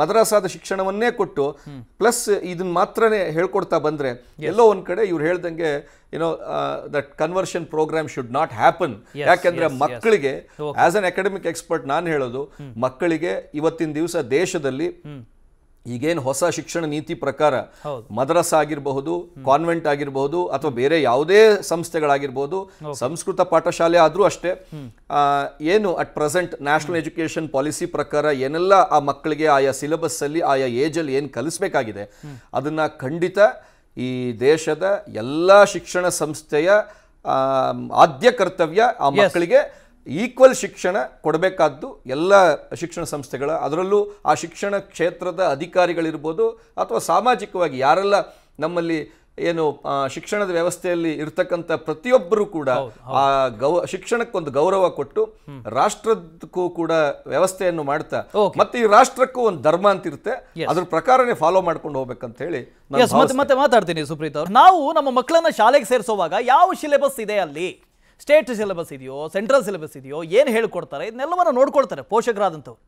ಮದ್ರಾಸಾದ ಶಿಕ್ಷಣವನ್ನೇ ಕೊಟ್ಟು ಪ್ಲಸ್ ಇದನ್ನ ಮಾತ್ರನೇ ಹೇಳ್ಕೊಡ್ತಾ ಬಂದರೆ ಎಲ್ಲೋ ಒಂದು ಕಡೆ ಇವ್ರು ಹೇಳ್ದಂಗೆ ಏನೋ that conversion programme should not happen ಯಾಕೆಂದ್ರೆ ಮಕ್ಕಳಿಗೆ ಆಸ್ ಅನ್ ಅಕಾಡೆಮಿಕ್ ಎಕ್ಸ್ಪರ್ಟ್ ನಾನು ಹೇಳೋದು ಮಕ್ಕಳಿಗೆ ಇವತ್ತಿನ ದಿವಸ ದೇಶದಲ್ಲಿ ಈಗೇನು ಹೊಸ ಶಿಕ್ಷಣ ನೀತಿ ಪ್ರಕಾರ ಮದ್ರಸ ಆಗಿರಬಹುದು ಕಾನ್ವೆಂಟ್ ಆಗಿರಬಹುದು ಅಥವಾ ಬೇರೆ ಯಾವುದೇ ಸಂಸ್ಥೆಗಳಾಗಿರ್ಬೋದು ಸಂಸ್ಕೃತ ಪಾಠಶಾಲೆ ಆದರೂ ಅಷ್ಟೇ ಏನು at present national education policy ಪ್ರಕಾರ ಏನೆಲ್ಲ ಆ ಮಕ್ಕಳಿಗೆ ಆಯಾ ಸಿಲೆಬಸ್ಸಲ್ಲಿ ಅಲ್ಲಿ ಆಯಾ ಏಜಲ್ಲಿ ಏನು ಕಲಿಸ್ಬೇಕಾಗಿದೆ ಅದನ್ನ ಖಂಡಿತ ಈ ದೇಶದ ಎಲ್ಲ ಶಿಕ್ಷಣ ಸಂಸ್ಥೆಯ ಆದ್ಯ ಕರ್ತವ್ಯ ಆ ಮಕ್ಕಳಿಗೆ ಈಕ್ವಲ್ ಶಿಕ್ಷಣ ಕೊಡಬೇಕಾದ್ದು ಎಲ್ಲ ಶಿಕ್ಷಣ ಸಂಸ್ಥೆಗಳ ಅದರಲ್ಲೂ ಆ ಶಿಕ್ಷಣ ಕ್ಷೇತ್ರದ ಅಧಿಕಾರಿಗಳಿರ್ಬೋದು ಅಥವಾ ಸಾಮಾಜಿಕವಾಗಿ ಯಾರೆಲ್ಲ ನಮ್ಮಲ್ಲಿ ಏನು ಶಿಕ್ಷಣದ ವ್ಯವಸ್ಥೆಯಲ್ಲಿ ಇರ್ತಕ್ಕಂಥ ಪ್ರತಿಯೊಬ್ಬರೂ ಕೂಡ ಆ ಗೌ ಶಿಕ್ಷಣಕ್ಕೊಂದು ಗೌರವ ಕೊಟ್ಟು ರಾಷ್ಟ್ರಕ್ಕೂ ಕೂಡ ವ್ಯವಸ್ಥೆಯನ್ನು ಮಾಡ್ತಾ ಮತ್ತೆ ಈ ರಾಷ್ಟ್ರಕ್ಕೂ ಒಂದು ಧರ್ಮ ಅಂತ ಇರುತ್ತೆ ಅದ್ರ ಪ್ರಕಾರನೇ ಫಾಲೋ ಮಾಡ್ಕೊಂಡು ಹೋಗ್ಬೇಕಂತ ಹೇಳಿ ಮತ್ತೆ ಮಾತಾಡ್ತೀನಿ ಸುಪ್ರೀತ್ ಅವ್ರು ನಾವು ನಮ್ಮ ಮಕ್ಕಳನ್ನ ಶಾಲೆಗೆ ಸೇರಿಸುವಾಗ ಯಾವ ಸಿಲೆಬಸ್ ಇದೆ ಅಲ್ಲಿ ಸ್ಟೇಟ್ ಸಿಲೆಬಸ್ ಇದೆಯೋ ಸೆಂಟ್ರಲ್ ಸಿಲೆಬಸ್ ಇದೆಯೋ ಏನು ಹೇಳ್ಕೊಡ್ತಾರೆ ಇದನ್ನೆಲ್ಲವನ್ನು ನೋಡ್ಕೊಳ್ತಾರೆ ಪೋಷಕರಾದಂಥವ್ರು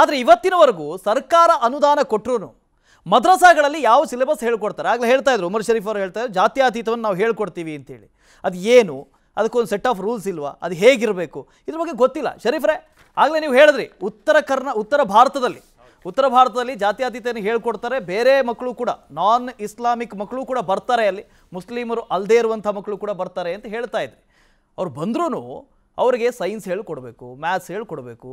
ಆದರೆ ಇವತ್ತಿನವರೆಗೂ ಸರ್ಕಾರ ಅನುದಾನ ಕೊಟ್ಟರು ಮದ್ರಸಾಗಳಲ್ಲಿ ಯಾವ ಸಿಲೆಬಸ್ ಹೇಳ್ಕೊಡ್ತಾರೆ ಆಗಲೇ ಹೇಳ್ತಾ ಇದ್ರು ಉಮರ್ ಶರೀಫ್ ಅವರು ಹೇಳ್ತಾ ಇದ್ರು ಜಾತ್ಯಾತೀತವನ್ನು ನಾವು ಹೇಳ್ಕೊಡ್ತೀವಿ ಅಂತೇಳಿ ಅದು ಏನು ಅದಕ್ಕೊಂದು ಸೆಟ್ ಆಫ್ ರೂಲ್ಸ್ ಇಲ್ವಾ ಅದು ಹೇಗಿರಬೇಕು ಇದ್ರ ಬಗ್ಗೆ ಗೊತ್ತಿಲ್ಲ ಶರೀಫ್ರೆ ಆಗಲೇ ನೀವು ಹೇಳಿದ್ರಿ ಉತ್ತರ ಕರ್ನ ಉತ್ತರ ಭಾರತದಲ್ಲಿ ಉತ್ತರ ಭಾರತದಲ್ಲಿ ಜಾತ್ಯಾತೀತನ ಹೇಳ್ಕೊಡ್ತಾರೆ ಬೇರೆ ಮಕ್ಕಳು ಕೂಡ ನಾನ್ ಇಸ್ಲಾಮಿಕ್ ಮಕ್ಕಳು ಕೂಡ ಬರ್ತಾರೆ ಅಲ್ಲಿ ಮುಸ್ಲಿಮರು ಅಲ್ಲದೇ ಇರುವಂಥ ಮಕ್ಕಳು ಕೂಡ ಬರ್ತಾರೆ ಅಂತ ಹೇಳ್ತಾ ಇದ್ರಿ ಅವ್ರು ಬಂದ್ರೂ ಅವರಿಗೆ ಸೈನ್ಸ್ ಹೇಳ್ಕೊಡ್ಬೇಕು ಮ್ಯಾಥ್ಸ್ ಹೇಳ್ಕೊಡ್ಬೇಕು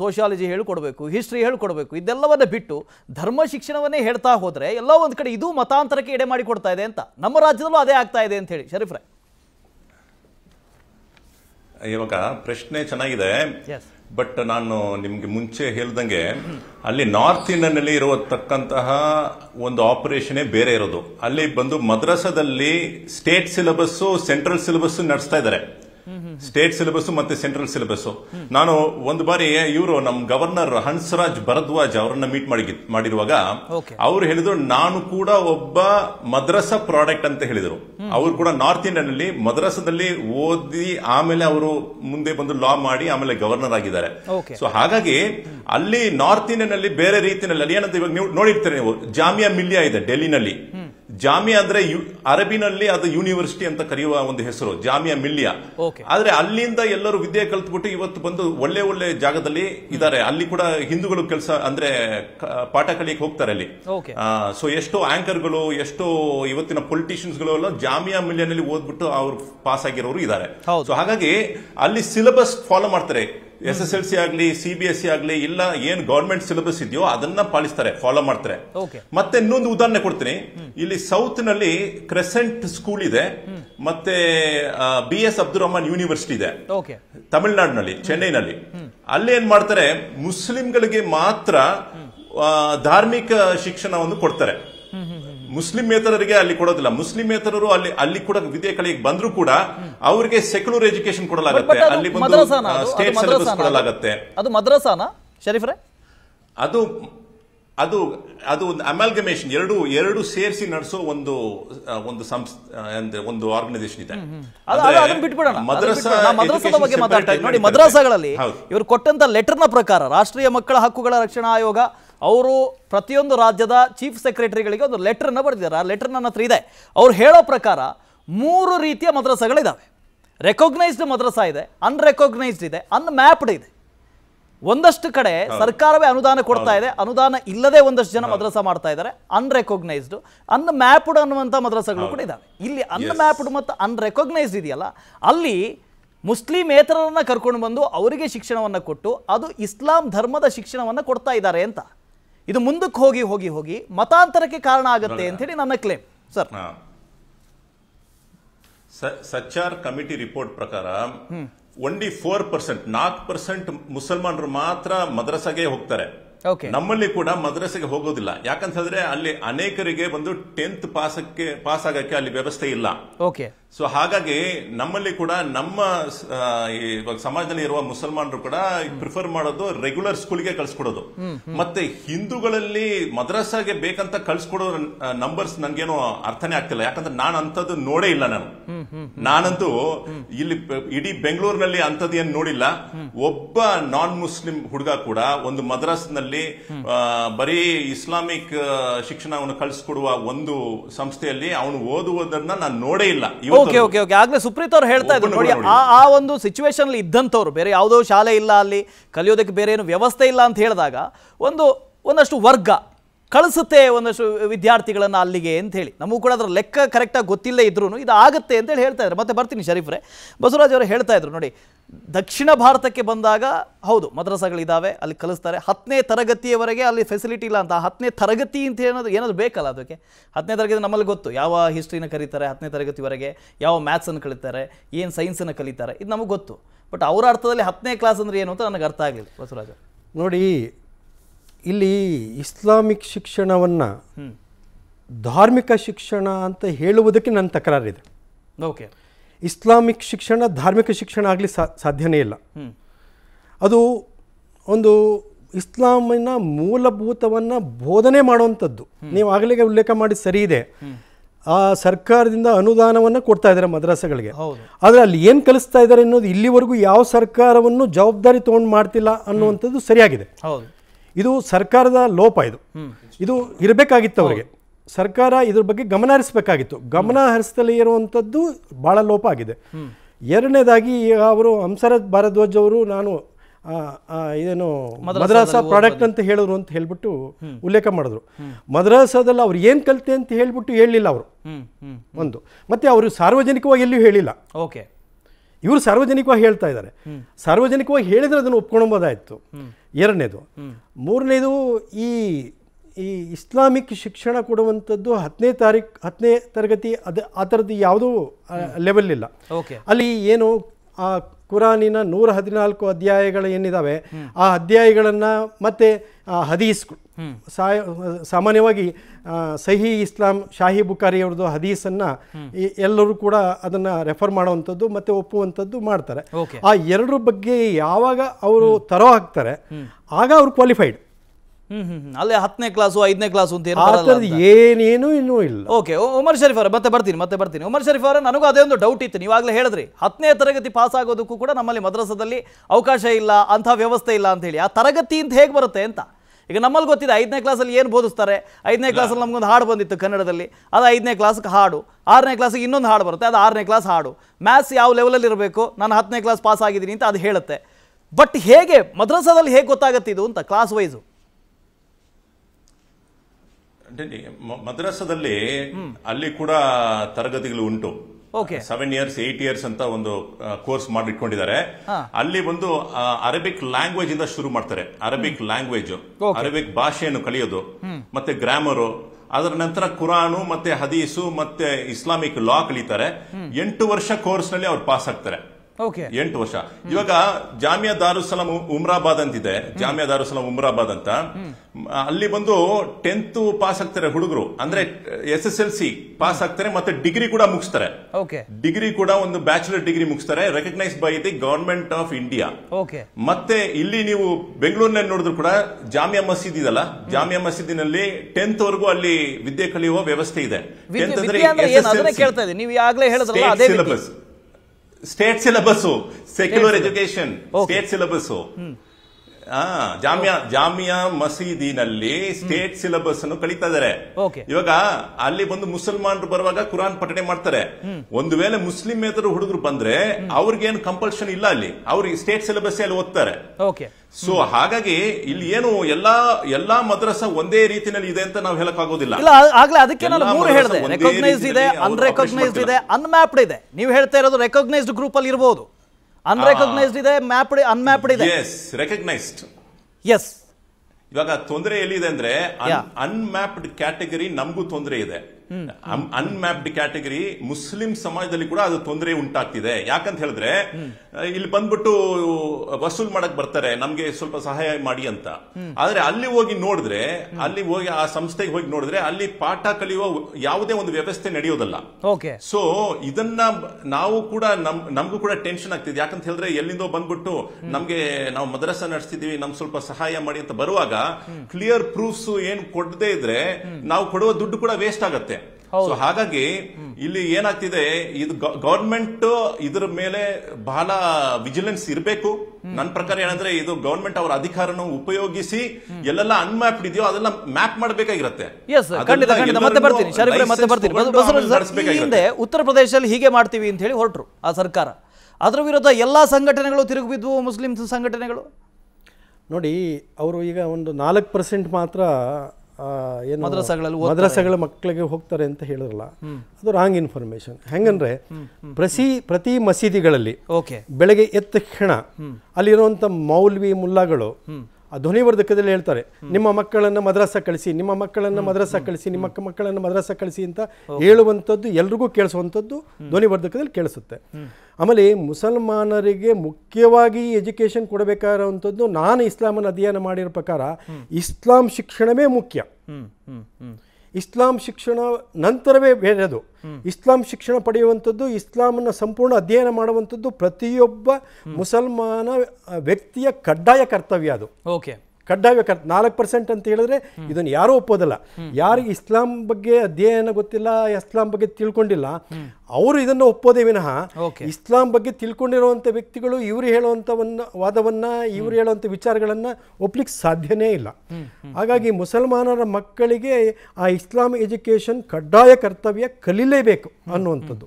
ಸೋಷಿಯಾಲಜಿ ಹೇಳ್ಕೊಡ್ಬೇಕು ಹಿಸ್ಟ್ರಿ ಹೇಳ್ಕೊಡ್ಬೇಕು ಇದೆಲ್ಲವನ್ನ ಬಿಟ್ಟು ಧರ್ಮ ಶಿಕ್ಷಣವನ್ನೇ ಹೇಳ್ತಾ ಹೋದರೆ ಎಲ್ಲ ಒಂದು ಕಡೆ ಇದು ಮತಾಂತರಕ್ಕೆ ಎಡೆ ಮಾಡಿಕೊಡ್ತಾ ಇದೆ ಅಂತ ನಮ್ಮ ರಾಜ್ಯದಲ್ಲೂ ಅದೇ ಆಗ್ತಾ ಇದೆ ಅಂತ ಹೇಳಿ ಶರೀಫ್ರೆ ಇವಾಗ ಪ್ರಶ್ನೆ ಚೆನ್ನಾಗಿದೆ ಬಟ್ ನಾನು ನಿಮಗೆ ಮುಂಚೆ ಹೇಳ್ದಂಗೆ ಅಲ್ಲಿ ನಾರ್ತ್ ಇರೋ ತಕ್ಕಂತಹ ಒಂದು ಆಪರೇಷನ್ ಬೇರೆ ಇರೋದು ಅಲ್ಲಿ ಬಂದು ಮದ್ರಾಸದಲ್ಲಿ ಸ್ಟೇಟ್ ಸಿಲೆಬಸ್ ಸೆಂಟ್ರಲ್ ಸಿಲೆಬಸ್ ನಡೆಸ್ತಾ ಇದ್ದಾರೆ ಸ್ಟೇಟ್ ಸಿಲೆಬಸ್ ಮತ್ತೆ ಸೆಂಟ್ರಲ್ ಸಿಲೆಬಸ್ ನಾನು ಒಂದು ಬಾರಿ ಇವರು ನಮ್ ಗವರ್ನರ್ ಹನ್ಸರಾಜ್ ಭರದ್ವಾಜ್ ಅವರನ್ನ ಮೀಟ್ ಮಾಡಿ ಮಾಡಿರುವಾಗ ಅವ್ರು ಹೇಳಿದ್ರು ನಾನು ಕೂಡ ಒಬ್ಬ ಮದ್ರಸ ಪ್ರಾಡಕ್ಟ್ ಅಂತ ಹೇಳಿದ್ರು ಅವರು ಕೂಡ ನಾರ್ತ್ ಇಂಡಿಯನ್ ಅಲ್ಲಿ ಮದ್ರಸದಲ್ಲಿ ಓದಿ ಆಮೇಲೆ ಅವರು ಮುಂದೆ ಬಂದು ಲಾ ಮಾಡಿ ಆಮೇಲೆ ಗವರ್ನರ್ ಆಗಿದ್ದಾರೆ ಸೊ ಹಾಗಾಗಿ ಅಲ್ಲಿ ನಾರ್ತ್ ಇಂಡಿಯನ್ ಅಲ್ಲಿ ಬೇರೆ ರೀತಿಯಲ್ಲಿ ಏನಂತ ಇವಾಗ ನೀವು ನೋಡಿರ್ತೀರಿ ನೀವು ಜಾಮಿಯಾ ಮಿಲಿಯಾ ಇದೆ ಡೆಲ್ಲಿನಲ್ಲಿ ಜಾಮಿಯಾ ಅಂದ್ರೆ ಅರಬಿನಲ್ಲಿ ಅದು ಯೂನಿವರ್ಸಿಟಿ ಅಂತ ಕರೆಯುವ ಒಂದು ಹೆಸರು ಜಾಮಿಯಾ ಮಿಲ್ಯಾ ಆದ್ರೆ ಅಲ್ಲಿಂದ ಎಲ್ಲರೂ ವಿದ್ಯೆ ಕಲ್ತ್ಬಿಟ್ಟು ಇವತ್ತು ಬಂದು ಒಳ್ಳೆ ಒಳ್ಳೆ ಜಾಗದಲ್ಲಿ ಇದಾರೆ ಅಲ್ಲಿ ಕೂಡ ಹಿಂದೂಗಳು ಕೆಲಸ ಅಂದ್ರೆ ಪಾಠ ಕಲಿಯಕ್ಕೆ ಹೋಗ್ತಾರೆ ಅಲ್ಲಿ ಸೊ ಎಷ್ಟೋ ಆಂಕರ್ಗಳು ಎಷ್ಟೋ ಇವತ್ತಿನ ಪೊಲಿಟಿಷಿಯನ್ಸ್ ಎಲ್ಲ ಜಾಮಿಯಾ ನಲ್ಲಿ ಓದ್ಬಿಟ್ಟು ಅವ್ರು ಪಾಸ್ ಆಗಿರೋರು ಇದ್ದಾರೆ ಸೊ ಹಾಗಾಗಿ ಅಲ್ಲಿ ಸಿಲೆಬಸ್ ಫಾಲೋ ಮಾಡ್ತಾರೆ ಎಸ್ ಎಸ್ ಎಲ್ ಸಿ ಆಗಲಿ C B S C e ಆಗಲಿ ಇಲ್ಲ ಏನು ಗವರ್ಮೆಂಟ್ ಸಿಲೆಬಸ್ ಇದೆಯೋ ಅದನ್ನ ಪಾಲಿಸ್ತಾರೆ ಫಾಲೋ ಮಾಡ್ತಾರೆ ಮತ್ತೆ ಇನ್ನೊಂದು ಉದಾಹರಣೆ ಕೊಡ್ತೀನಿ ಇಲ್ಲಿ ಸೌತ್ ನಲ್ಲಿ ಕ್ರೆಸೆಂಟ್ ಸ್ಕೂಲ್ ಇದೆ ಮತ್ತೆ B S Abdul Rahman university ಇದೆ ತಮಿಳುನಾಡಿನಲ್ಲಿ ಚೆನ್ನೈನಲ್ಲಿ ಅಲ್ಲಿ ಏನ್ ಮಾಡ್ತಾರೆ ಮುಸ್ಲಿಂಗಳಿಗೆ ಮಾತ್ರ ಧಾರ್ಮಿಕ ಶಿಕ್ಷಣವನ್ನು ಕೊಡ್ತಾರೆ ಮುಸ್ಲಿಂ ಮೇತರರಿಗೆ ಅಲ್ಲಿ ಕೊಡೋದಿಲ್ಲ ಮುಸ್ಲಿಂ ಮೇತರರು ಅಲ್ಲಿ ಅಲ್ಲಿ ಕೂಡ ವಿದೇಕಳಿಗೆ ಬಂದ್ರು ಕೂಡ ಅವರಿಗೆ ಸೆಕ್ಯುಲರ್ ಎಜುಕೇಶನ್ ಕೊಡಲಾಗುತ್ತೆ ಅಲ್ಲಿ ಬಂದು ಸ್ಟೇಟ್ ಸಿಲೆಬಸ್ ಕೊಡಲಾಗುತ್ತೆ ಅದು ಮದ್ರಸಾನ ಶರೀಫ್ರೆ ಅದು ಅದು ಅದು ಒಂದು ಅಮಾಲ್ಗಮೇಶನ್ ಎರಡು ಎರಡು ಸೇರಿಸಿ ನಡೆಸೋ ಒಂದು ಒಂದು ಸಂಸ್ಥೆ ಒಂದು ಆರ್ಗನೈಸೇಷನ್ ಇದೆ ಮದ್ರಾಸಗಳಲ್ಲಿ ಇವರು ಕೊಟ್ಟಂತ ಲೆಟರ್ನ ಪ್ರಕಾರ ರಾಷ್ಟ್ರೀಯ ಮಕ್ಕಳ ಹಕ್ಕುಗಳ ರಕ್ಷಣಾ ಆಯೋಗ ಅವರು ಪ್ರತಿಯೊಂದು ರಾಜ್ಯದ ಚೀಫ್ ಸೆಕ್ರೆಟರಿಗಳಿಗೆ ಒಂದು ಲೆಟ್ರನ್ನು ಬರೆದಿದ್ದಾರೆ ಆ ಲೆಟ್ರ್ ನನ್ನ ಹತ್ರ ಇದೆ ಅವ್ರು ಹೇಳೋ ಪ್ರಕಾರ ಮೂರು ರೀತಿಯ ಮದ್ರಸಾಗಳಿದ್ದಾವೆ ರೆಕಗ್ನೈಸ್ಡ್ ಮದ್ರಸಾ ಇದೆ ಅನ್ರೆಕಗ್ನೈಸ್ಡ್ ಇದೆ ಅನ್ಮ್ಯಾಪ್ಡ್ ಇದೆ ಒಂದಷ್ಟು ಕಡೆ ಸರ್ಕಾರವೇ ಅನುದಾನ ಕೊಡ್ತಾ ಇದೆ ಅನುದಾನ ಇಲ್ಲದೆ ಒಂದಷ್ಟು ಜನ ಮದ್ರಸಾ ಮಾಡ್ತಾ ಇದ್ದಾರೆ ಅನ್ರೆಕಗ್ನೈಸ್ಡ್ ಅನ್ಮ್ಯಾಪ್ಡ್ ಅನ್ನುವಂಥ ಮದ್ರಸಗಳು ಕೂಡ ಇದ್ದಾವೆ ಇಲ್ಲಿ ಅನ್ಮ್ಯಾಪ್ಡ್ ಮತ್ತು ಅನ್ರೆಕಗ್ನೈಸ್ಡ್ ಇದೆಯಲ್ಲ ಅಲ್ಲಿ ಮುಸ್ಲಿಮೇತರರನ್ನು ಕರ್ಕೊಂಡು ಬಂದು ಅವರಿಗೆ ಶಿಕ್ಷಣವನ್ನು ಕೊಟ್ಟು ಅದು ಇಸ್ಲಾಂ ಧರ್ಮದ ಶಿಕ್ಷಣವನ್ನು ಕೊಡ್ತಾ ಇದ್ದಾರೆ ಅಂತ ಇದು ಮುಂದಕ್ಕೆ ಹೋಗಿ ಹೋಗಿ ಹೋಗಿ ಮತಾಂತರಕ್ಕೆ ಕಾರಣ ಆಗುತ್ತೆ ಅಂತೇಳಿ ನನ್ನ claim sir Sachar committee report ಪ್ರಕಾರ ಲಿ ಫೋರ್ ಪರ್ಸೆಂಟ್ ನಾಲ್ಕು ಪರ್ಸೆಂಟ್ ಮುಸಲ್ಮಾನರು ಮಾತ್ರ ಮದ್ರಸಾಗೆ ಹೋಗ್ತಾರೆ ನಮ್ಮಲ್ಲಿ ಕೂಡ ಮದ್ರಸೆಗೆ ಹೋಗೋದಿಲ್ಲ ಯಾಕಂತ ಅಲ್ಲಿ ಅನೇಕರಿಗೆ ಒಂದು ಟೆಂತ್ ಪಾಸಕ್ಕೆ ಪಾಸ್ ಆಗಕ್ಕೆ ಅಲ್ಲಿ ವ್ಯವಸ್ಥೆ ಇಲ್ಲ ಓಕೆ ಸೊ ಹಾಗಾಗಿ ನಮ್ಮಲ್ಲಿ ಕೂಡ ನಮ್ಮ ಇವಾಗ ಸಮಾಜದಲ್ಲಿ ಇರುವ ಮುಸಲ್ಮಾನರು ಕೂಡ ಪ್ರಿಫರ್ ಮಾಡೋದು ರೆಗ್ಯುಲರ್ ಸ್ಕೂಲ್ಗೆ ಕಳ್ಸಿಕೊಡೋದು ಮತ್ತೆ ಹಿಂದೂಗಳಲ್ಲಿ ಮದ್ರಾಸಾಗೆ ಬೇಕಂತ ಕಳ್ಸಿಕೊಡೋ ನಂಬರ್ಸ್ ನನ್ಗೇನು ಅರ್ಥನೇ ಆಗ್ತಿಲ್ಲ ಯಾಕಂದ್ರೆ ನಾನು ಅಂತದ್ದು ನೋಡೇ ಇಲ್ಲ ನಾನು ನಾನಂತೂ ಇಲ್ಲಿ ಇಡೀ ಬೆಂಗಳೂರಿನಲ್ಲಿ ಅಂತದ್ದು ಏನು ನೋಡಿಲ್ಲ ಒಬ್ಬ ನಾನ್ ಮುಸ್ಲಿಂ ಹುಡುಗ ಕೂಡ ಒಂದು ಮದ್ರಾಸ್ನಲ್ಲಿ ಬರೀ ಇಸ್ಲಾಮಿಕ್ ಶಿಕ್ಷಣವನ್ನು ಕಳಿಸ್ಕೊಡುವ ಒಂದು ಸಂಸ್ಥೆಯಲ್ಲಿ ಅವನು ಓದುವುದನ್ನ ನಾನು ನೋಡೇ ಇಲ್ಲ ಓಕೆ ಓಕೆ ಓಕೆ ಆಗ್ಲೇ ಸುಪ್ರೀತ್ ಅವ್ರು ಹೇಳ್ತಾ ಇದ್ರು ನೋಡಿ ಆ ಒಂದು ಸಿಚುವೇಶನ್ ಇದ್ದಂಥವ್ರು ಬೇರೆ ಯಾವುದೋ ಶಾಲೆ ಇಲ್ಲ ಅಲ್ಲಿ ಕಲಿಯೋದಕ್ಕೆ ಬೇರೆ ಏನು ವ್ಯವಸ್ಥೆ ಇಲ್ಲ ಅಂತ ಹೇಳಿದಾಗ ಒಂದು ಒಂದಷ್ಟು ವರ್ಗ ಕಳಿಸುತ್ತೆ ಒಂದಷ್ಟು ವಿದ್ಯಾರ್ಥಿಗಳನ್ನು ಅಲ್ಲಿಗೆ ಅಂತ ಹೇಳಿ ನಮಗೂ ಕೂಡ ಅದರ ಲೆಕ್ಕ ಕರೆಕ್ಟಾಗಿ ಗೊತ್ತಿಲ್ಲ ಇದ್ರೂ ಇದು ಆಗುತ್ತೆ ಅಂತೇಳಿ ಹೇಳ್ತಾ ಇದ್ದಾರೆ ಮತ್ತೆ ಬರ್ತೀನಿ ಶರೀಫ್ರೆ ಬಸವರಾಜ್ ಅವರು ಹೇಳ್ತಾ ಇದ್ರು ನೋಡಿ ದಕ್ಷಿಣ ಭಾರತಕ್ಕೆ ಬಂದಾಗ ಹೌದು ಮದ್ರಸಾಗಳಿದ್ದಾವೆ ಅಲ್ಲಿ ಕಲಿಸ್ತಾರೆ ಹತ್ತನೇ ತರಗತಿಯವರೆಗೆ ಅಲ್ಲಿ ಫೆಸಿಲಿಟಿ ಇಲ್ಲ ಅಂತ ಹತ್ತನೇ ತರಗತಿ ಅಂತ ಏನಾದರೂ ಏನಾದರೂ ಬೇಕಲ್ಲ ಅದಕ್ಕೆ ಹತ್ತನೇ ತರಗತಿ ನಮ್ಮಲ್ಲಿ ಗೊತ್ತು ಯಾವ ಹಿಸ್ಟ್ರಿನ ಕರೀತಾರೆ ಹತ್ತನೇ ತರಗತಿವರೆಗೆ ಯಾವ ಮ್ಯಾಥ್ಸನ್ನು ಕಲಿತಾರೆ ಏನು ಸೈನ್ಸನ್ನು ಕಲಿತಾರೆ ಇದು ನಮಗೆ ಗೊತ್ತು ಬಟ್ ಅವರ ಅರ್ಥದಲ್ಲಿ ಹತ್ತನೇ ಕ್ಲಾಸ್ ಅಂದರೆ ಏನು ಅಂತ ನನಗೆ ಅರ್ಥ ಆಗಲಿಲ್ಲ ಬಸವರಾಜ ನೋಡಿ ಇಲ್ಲಿ ಇಸ್ಲಾಮಿಕ್ ಶಿಕ್ಷಣವನ್ನು ಧಾರ್ಮಿಕ ಶಿಕ್ಷಣ ಅಂತ ಹೇಳುವುದಕ್ಕೆ ನನ್ನ ತಕರಾರಿದೆ ಓಕೆ ಇಸ್ಲಾಮಿಕ್ ಶಿಕ್ಷಣ ಧಾರ್ಮಿಕ ಶಿಕ್ಷಣ ಆಗಲಿ ಸಾಧ್ಯನೇ ಇಲ್ಲ ಅದು ಒಂದು ಇಸ್ಲಾಮಿನ ಮೂಲಭೂತವನ್ನು ಬೋಧನೆ ಮಾಡುವಂಥದ್ದು ನೀವು ಆಗಲೇ ಉಲ್ಲೇಖ ಮಾಡಿ ಸರಿ ಇದೆ ಆ ಸರ್ಕಾರದಿಂದ ಅನುದಾನವನ್ನು ಕೊಡ್ತಾ ಇದ್ದಾರೆ ಮದ್ರಾಸಗಳಿಗೆ ಆದರೆ ಅಲ್ಲಿ ಏನು ಕಲಿಸ್ತಾ ಇದ್ದಾರೆ ಅನ್ನೋದು ಇಲ್ಲಿವರೆಗೂ ಯಾವ ಸರ್ಕಾರವನ್ನು ಜವಾಬ್ದಾರಿ ತೊಗೊಂಡು ಮಾಡ್ತಿಲ್ಲ ಅನ್ನುವಂಥದ್ದು ಸರಿಯಾಗಿದೆ ಹೌದು ಇದು ಸರ್ಕಾರದ ಲೋಪ ಇದು ಇದು ಇರಬೇಕಾಗಿತ್ತು ಅವರಿಗೆ ಸರ್ಕಾರ ಇದ್ರ ಬಗ್ಗೆ ಗಮನ ಹರಿಸಬೇಕಾಗಿತ್ತು ಗಮನ ಹರಿಸದಲ್ಲಿ ಇರುವಂಥದ್ದು ಭಾಳ ಲೋಪ ಆಗಿದೆ ಎರಡನೇದಾಗಿ ಈಗ ಅವರು ಹಂಸರ ಭಾರದ್ವಾಜ್ ಅವರು ನಾನು ಇದೇನು ಮದ್ರಾಸ ಪ್ರಾಡಕ್ಟ್ ಅಂತ ಹೇಳಿದ್ರು ಅಂತ ಹೇಳ್ಬಿಟ್ಟು ಉಲ್ಲೇಖ ಮಾಡಿದ್ರು ಮದ್ರಾಸದಲ್ಲಿ ಅವ್ರು ಏನು ಕಲಿತೆ ಅಂತ ಹೇಳ್ಬಿಟ್ಟು ಹೇಳಲಿಲ್ಲ ಅವರು ಒಂದು ಮತ್ತೆ ಅವರು ಸಾರ್ವಜನಿಕವಾಗಿ ಎಲ್ಲೂ ಹೇಳಿಲ್ಲ ಓಕೆ ಇವರು ಸಾರ್ವಜನಿಕವಾಗಿ ಹೇಳ್ತಾ ಇದ್ದಾರೆ ಸಾರ್ವಜನಿಕವಾಗಿ ಹೇಳಿದರೆ ಅದನ್ನು ಒಪ್ಕೊಂಬೋದಾಯಿತು ಎರಡನೇದು ಮೂರನೇದು ಈ ಈ ಇಸ್ಲಾಮಿಕ್ ಶಿಕ್ಷಣ ಕೊಡುವಂಥದ್ದು ಹತ್ತನೇ ತಾರೀಕು ಹತ್ತನೇ ತರಗತಿ ಅದು ಆ ಥರದ್ದು ಯಾವುದೂ ಲೆವೆಲ್ ಇಲ್ಲ ಅಲ್ಲಿ ಏನು ಕುರಾನಿನ ನೂರ ಹದಿನಾಲ್ಕು ಅಧ್ಯಾಯಗಳು ಏನಿದ್ದಾವೆ ಆ ಅಧ್ಯಾಯಗಳನ್ನು ಮತ್ತೆ ಹದೀಸ್ಗಳು ಸಾಯ ಸಾಮಾನ್ಯವಾಗಿ ಸಹಿ ಇಸ್ಲಾಂ ಶಾಹಿ ಬುಖಾರಿಯವ್ರದ್ದು ಹದೀಸನ್ನು ಎಲ್ಲರೂ ಕೂಡ ಅದನ್ನು ರೆಫರ್ ಮಾಡುವಂಥದ್ದು ಮತ್ತು ಒಪ್ಪುವಂಥದ್ದು ಮಾಡ್ತಾರೆ ಆ ಎರಡರ ಬಗ್ಗೆ ಯಾವಾಗ ಅವರು ತರೋ ಹಾಕ್ತಾರೆ ಆಗ ಅವರು ಕ್ವಾಲಿಫೈಡ್ ಅಲ್ಲೇ ಹತ್ತನೇ ಕ್ಲಾಸು ಐದನೇ ಕ್ಲಾಸು ಅಂತ ಏನು ಏನೇನು ಇನ್ನೂ ಇಲ್ಲ ಓಕೆ ಉಮರ್ ಶರೀಫ್ ಅವರ ಮತ್ತೆ ಬರ್ತೀನಿ ಮತ್ತೆ ಬರ್ತೀನಿ ಉಮರ್ ಶರೀಫ್ ಅವರ ನನಗೂ ಅದೇ ಒಂದು ಡೌಟ್ ಇತ್ತು ನೀವಾಗಲೇ ಹೇಳಿದ್ರಿ ಹತ್ತನೇ ತರಗತಿ ಪಾಸ್ ಆಗೋದಕ್ಕೂ ಕೂಡ ನಮ್ಮಲ್ಲಿ ಮದ್ರಸದಲ್ಲಿ ಅವಕಾಶ ಇಲ್ಲ ಅಂತ ವ್ಯವಸ್ಥೆ ಇಲ್ಲ ಅಂತ ಹೇಳಿ ಆ ತರಗತಿ ಅಂತ ಹೇಗೆ ಬರುತ್ತೆ ಅಂತ ಈಗ ನಮ್ಮಲ್ಲಿ ಗೊತ್ತಿದೆ ಐದನೇ ಕ್ಲಾಸಲ್ಲಿ ಏನು ಬೋಧಿಸ್ತಾರೆ ಐದನೇ ಕ್ಲಾಸಲ್ಲಿ ನಮಗೊಂದು ಹಾಡು ಬಂದಿತ್ತು ಕನ್ನಡದಲ್ಲಿ ಅದು ಐದನೇ ಕ್ಲಾಸ್ಗೆ ಹಾಡು ಆರನೇ ಕ್ಲಾಸಿಗೆ ಇನ್ನೊಂದು ಹಾಡು ಬರುತ್ತೆ ಅದು ಆರನೇ ಕ್ಲಾಸ್ ಹಾಡು ಮ್ಯಾಥ್ಸ್ ಯಾವ ಲೆವೆಲಲ್ಲಿ ಇರಬೇಕು ನಾನು ಹತ್ತನೇ ಕ್ಲಾಸ್ ಪಾಸ್ ಆಗಿದ್ದೀನಿ ಅಂತ ಅದು ಹೇಳುತ್ತೆ ಬಟ್ ಹೇಗೆ ಮದ್ರಸಾದಲ್ಲಿ ಹೇಗೆ ಗೊತ್ತಾಗುತ್ತೆ ಇದು ಅಂತ ಕ್ಲಾಸ್ ವೈಸು ಮದ್ರಾಸದಲ್ಲಿ ಅಲ್ಲಿ ಕೂಡ ತರಗತಿಗಳು ಉಂಟು ಸೆವೆನ್ ಇಯರ್ಸ್ ಏಟ್ ಇಯರ್ಸ್ ಅಂತ ಒಂದು ಕೋರ್ಸ್ ಮಾಡಿಟ್ಕೊಂಡಿದ್ದಾರೆ ಅಲ್ಲಿ ಒಂದು ಅರೇಬಿಕ್ ಲ್ಯಾಂಗ್ವೇಜ್ ಇಂದ ಶುರು ಮಾಡ್ತಾರೆ ಅರೇಬಿಕ್ ಲ್ಯಾಂಗ್ವೇಜ್ ಅರೇಬಿಕ್ ಭಾಷೆಯನ್ನು ಕಲಿಯೋದು ಮತ್ತೆ ಗ್ರಾಮರು ಅದರ ನಂತರ ಕುರಾನು ಮತ್ತೆ ಹದೀಸು ಮತ್ತೆ ಇಸ್ಲಾಮಿಕ್ ಲಾ ಕಲಿತಾರೆ ಎಂಟು ವರ್ಷ ಕೋರ್ಸ್ ನಲ್ಲಿ ಅವ್ರು ಪಾಸ್ ಆಗ್ತಾರೆ ಎಂಟು ವರ್ಷ ಇವಾಗ ಜಾಮಿಯಾ ದಾರುಸಲಾಂ ಉಮ್ರಾಬಾದ್ ಅಂತಿದೆ ಜಾಮಿಯಾ ದಾರುಸಲಾಂ ಉಮ್ರಾಬಾದ್ ಅಂತ ಅಲ್ಲಿ ಬಂದು ಟೆಂತ್ ಪಾಸ್ ಆಗ್ತಾರೆ ಹುಡುಗರು ಅಂದ್ರೆ S S L C pass ಆಗ್ತಾರೆ ಮತ್ತೆ ಡಿಗ್ರಿ ಕೂಡ ಮುಗಿಸ್ತಾರೆ ಡಿಗ್ರಿ ಕೂಡ ಒಂದು ಬ್ಯಾಚುಲರ್ ಡಿಗ್ರಿ ಮುಗಿಸ್ತಾರೆ recognise by the government of India ಮತ್ತೆ ಇಲ್ಲಿ ನೀವು ಬೆಂಗಳೂರಿನಲ್ಲಿ ನೋಡಿದ್ರು ಕೂಡ ಜಾಮಿಯಾ ಮಸೀದಿ ಇದಲ್ಲ ಜಾಮಿಯಾ ಮಸೀದಿನಲ್ಲಿ ಟೆಂತ್ ವರೆಗೂ ಅಲ್ಲಿ ವಿದ್ಯೆ ಕಲಿಯುವ ವ್ಯವಸ್ಥೆ ಇದೆ ಅಂದ್ರೆ syllabus state syllabus secular education state syllabus Jamia Jamia ಮಸೀದಿನಲ್ಲಿ ಸ್ಟೇಟ್ ಸಿಲಬಸ್ ಅನ್ನು ಕಲಿತಾ ಇದಾರೆ ಇವಾಗ ಅಲ್ಲಿ ಬಂದು ಮುಸಲ್ಮಾನರು ಬರುವಾಗ ಕುರಾನ್ ಪಠಣೆ ಮಾಡ್ತಾರೆ hmm. ಒಂದು ವೇಳೆ ಮುಸ್ಲಿಂ ಹುಡುಗರು ಬಂದ್ರೆ hmm. ಅವ್ರಿಗೇನು ಕಂಪಲ್ಷನ್ ಇಲ್ಲ ಅಲ್ಲಿ ಅವ್ರಿಗೆ ಸ್ಟೇಟ್ ಸಿಲೆಬಸ್ ಅಲ್ಲಿ ಓದ್ತಾರೆ ಸೊ ಹಾಗಾಗಿ ಇಲ್ಲಿ ಏನು ಎಲ್ಲಾ ಎಲ್ಲಾ ಮದ್ರಸ ಒಂದೇ ರೀತಿಯಲ್ಲಿ ಇದೆ ಅಂತ ನಾವು ಹೇಳಕ್ ಇಲ್ಲ ಆಗ್ಲೇ ಅದಕ್ಕೆ ನಾನು ಮೂರು ಹೇಳಿದೆ ರೆಕಗ್ನೈಸ್ಡ್ ಇದೆ ಅನ್ರೆಕಗ್ನೈಸ್ಡ್ ಇದೆ ಇದೆ ನೀವು ಹೇಳ್ತಾ ಇರೋದು ರೆಕಗ್ನೈಸ್ಡ್ ಗ್ರೂಪ್ ಅಲ್ಲಿ ಇರಬಹುದು ಅನ್ರೆಕಗ್ನೈಸ್ಡ್ ಇದೆ ಮ್ಯಾಪ್ಡ್ ಅನ್ಮ್ಯಾಪ್ಡ್ ಇದೆ ಎಸ್ ರೆಕಗ್ನೈಸ್ಡ್ ಎಸ್ ಇವಾಗ ತೊಂದರೆ ಎಲ್ಲಿದೆ ಅಂದ್ರೆ ಅನ್ಮ್ಯಾಪ್ಡ್ ಕ್ಯಾಟಗರಿ ನಮಗೂ ತೊಂದರೆ ಇದೆ ಅನ್ಮ್ಯಾಪ್ಡ್ ಕ್ಯಾಟಗರಿ ಮುಸ್ಲಿಂ ಸಮಾಜದಲ್ಲಿ ಕೂಡ ಅದು ತೊಂದರೆ ಉಂಟಾಗ್ತಿದೆ ಯಾಕಂತ ಹೇಳಿದ್ರೆ ಇಲ್ಲಿ ಬಂದ್ಬಿಟ್ಟು ವಸೂಲ್ ಮಾಡಕ್ ಬರ್ತಾರೆ ನಮ್ಗೆ ಸ್ವಲ್ಪ ಸಹಾಯ ಮಾಡಿ ಅಂತ ಆದ್ರೆ ಅಲ್ಲಿ ಹೋಗಿ ನೋಡಿದ್ರೆ ಅಲ್ಲಿ ಹೋಗಿ ಆ ಸಂಸ್ಥೆಗೆ ಹೋಗಿ ನೋಡಿದ್ರೆ ಅಲ್ಲಿ ಪಾಠ ಕಲಿಯುವ ಯಾವುದೇ ಒಂದು ವ್ಯವಸ್ಥೆ ನಡೆಯೋದಲ್ಲ ಸೊ ಇದನ್ನ ನಾವು ಕೂಡ ನಮ್ಗೂ ಕೂಡ ಟೆನ್ಷನ್ ಆಗ್ತಿದೆ ಯಾಕಂತ ಹೇಳಿದ್ರೆ ಎಲ್ಲಿಂದೋ ಬಂದ್ಬಿಟ್ಟು ನಮ್ಗೆ ನಾವು ಮದ್ರಸ ನಡೆಸ್ತಿದೀವಿ ನಮ್ ಸ್ವಲ್ಪ ಸಹಾಯ ಮಾಡಿ ಅಂತ ಬರುವಾಗ ಕ್ಲಿಯರ್ ಪ್ರೂಫ್ಸ್ ಏನು ಕೊಡದೇ ಇದ್ರೆ ನಾವು ಕೊಡುವ ದುಡ್ಡು ಕೂಡ ವೇಸ್ಟ್ ಆಗುತ್ತೆ ಸೊ ಹಾಗಾಗಿ ಇಲ್ಲಿ ಏನಾಗ್ತಿದೆ ಇದು ಗವರ್ಮೆಂಟ್ ಇದ್ರ ಮೇಲೆ ಬಹಳ ವಿಜಿಲೆನ್ಸ್ ಇರಬೇಕು ನನ್ನ ಪ್ರಕಾರ ಏನಂದ್ರೆ ಇದು ಗವರ್ಮೆಂಟ್ ಅವರ ಅಧಿಕಾರನ ಉಪಯೋಗಿಸಿ ಎಲ್ಲೆಲ್ಲ ಅನ್ಮ್ಯಾಪ್ಡ್ ಇದೆಯೋ ಅದೆಲ್ಲ ಮ್ಯಾಪ್ ಮಾಡಬೇಕಾಗಿರುತ್ತೆ ಹಿಂದೆ ಉತ್ತರ ಪ್ರದೇಶದಲ್ಲಿ ಹೀಗೆ ಮಾಡ್ತೀವಿ ಅಂತ ಹೇಳಿ ಹೊರಟರು ಆ ಸರ್ಕಾರ ಅದರ ವಿರುದ್ಧ ಎಲ್ಲಾ ಸಂಘಟನೆಗಳು ತಿರುಗಿಬಿದ್ವು ಮುಸ್ಲಿಮ್ಸ್ ಮುಸ್ಲಿಂ ಸಂಘಟನೆಗಳು ನೋಡಿ ಅವರು ಈಗ ಒಂದು ನಾಲ್ಕು ಪರ್ಸೆಂಟ್ ಮಾತ್ರ ಏನು ಮದ್ರಸಗಳಲ್ಲಿ ಮದ್ರಸಗಳ ಮಕ್ಕಳಿಗೆ ಹೋಗ್ತಾರೆ ಅಂತ ಹೇಳಿದ್ರಲ್ಲ ಅದು ರಾಂಗ್ ಇನ್ಫಾರ್ಮೇಶನ್ ಹೆಂಗಂದ್ರೆ ಪ್ರತಿ ಪ್ರತಿ ಮಸೀದಿಗಳಲ್ಲಿ ಓಕೆ ಬೆಳಗ್ಗೆ ಎತ್ತ ಕ್ಷಣ ಅಲ್ಲಿರುವಂತ ಮೌಲ್ವಿ ಮುಲ್ಲಾಗಳು ಆ ಧ್ವನಿವರ್ಧಕದಲ್ಲಿ ಹೇಳ್ತಾರೆ ನಿಮ್ಮ ಮಕ್ಕಳನ್ನು ಮದ್ರಾಸ ಕಳಿಸಿ ನಿಮ್ಮ ಮಕ್ಕಳನ್ನು ಮದ್ರಾಸ ಕಳಿಸಿ ನಿಮ್ಮ ಮಕ್ಕಳನ್ನು ಮದ್ರಾಸ ಕಳಿಸಿ ಅಂತ ಹೇಳುವಂಥದ್ದು ಎಲ್ರಿಗೂ ಕೇಳಿಸುವಂತದ್ದು ಧ್ವನಿವರ್ಧಕದಲ್ಲಿ ಕೇಳಿಸುತ್ತೆ ಆಮೇಲೆ ಮುಸಲ್ಮಾನರಿಗೆ ಮುಖ್ಯವಾಗಿ ಎಜುಕೇಷನ್ ಕೊಡಬೇಕಾದಂಥದ್ದು ನಾನು ಇಸ್ಲಾಮನ್ನು ಅಧ್ಯಯನ ಮಾಡಿರೋ ಪ್ರಕಾರ ಇಸ್ಲಾಂ ಶಿಕ್ಷಣವೇ ಮುಖ್ಯ ಇಸ್ಲಾಂ ಶಿಕ್ಷಣ ನಂತರವೇ ಬೇರೆದು ಇಸ್ಲಾಂ ಶಿಕ್ಷಣ ಪಡೆಯುವಂಥದ್ದು ಇಸ್ಲಾಮನ್ನು ಸಂಪೂರ್ಣ ಅಧ್ಯಯನ ಮಾಡುವಂಥದ್ದು ಪ್ರತಿಯೊಬ್ಬ ಮುಸಲ್ಮಾನ ವ್ಯಕ್ತಿಯ ಕಡ್ಡಾಯ ಕರ್ತವ್ಯ ಅದು ಓಕೆ ಕಡ್ಡಾಯ ನಾಲ್ಕು ಪರ್ಸೆಂಟ್ ಅಂತ ಹೇಳಿದ್ರೆ ಇದನ್ನು ಯಾರೂ ಒಪ್ಪೋದಲ್ಲ ಯಾರಿಗೆ ಇಸ್ಲಾಂ ಬಗ್ಗೆ ಅಧ್ಯಯನ ಗೊತ್ತಿಲ್ಲ ಇಸ್ಲಾಂ ಬಗ್ಗೆ ತಿಳ್ಕೊಂಡಿಲ್ಲ ಅವರು ಇದನ್ನು ಒಪ್ಪೋದೇ ವಿನಃ ಇಸ್ಲಾಂ ಬಗ್ಗೆ ತಿಳ್ಕೊಂಡಿರುವಂಥ ವ್ಯಕ್ತಿಗಳು ಇವರು ಹೇಳುವಂಥ ವಾದವನ್ನ ಇವರು ಹೇಳುವಂಥ ವಿಚಾರಗಳನ್ನ ಒಪ್ಲಿಕ್ಕೆ ಸಾಧ್ಯನೇ ಇಲ್ಲ ಹಾಗಾಗಿ ಮುಸಲ್ಮಾನರ ಮಕ್ಕಳಿಗೆ ಆ ಇಸ್ಲಾಂ ಎಜುಕೇಶನ್ ಕಡ್ಡಾಯ ಕರ್ತವ್ಯ ಕಲೀಲೇಬೇಕು ಅನ್ನುವಂಥದ್ದು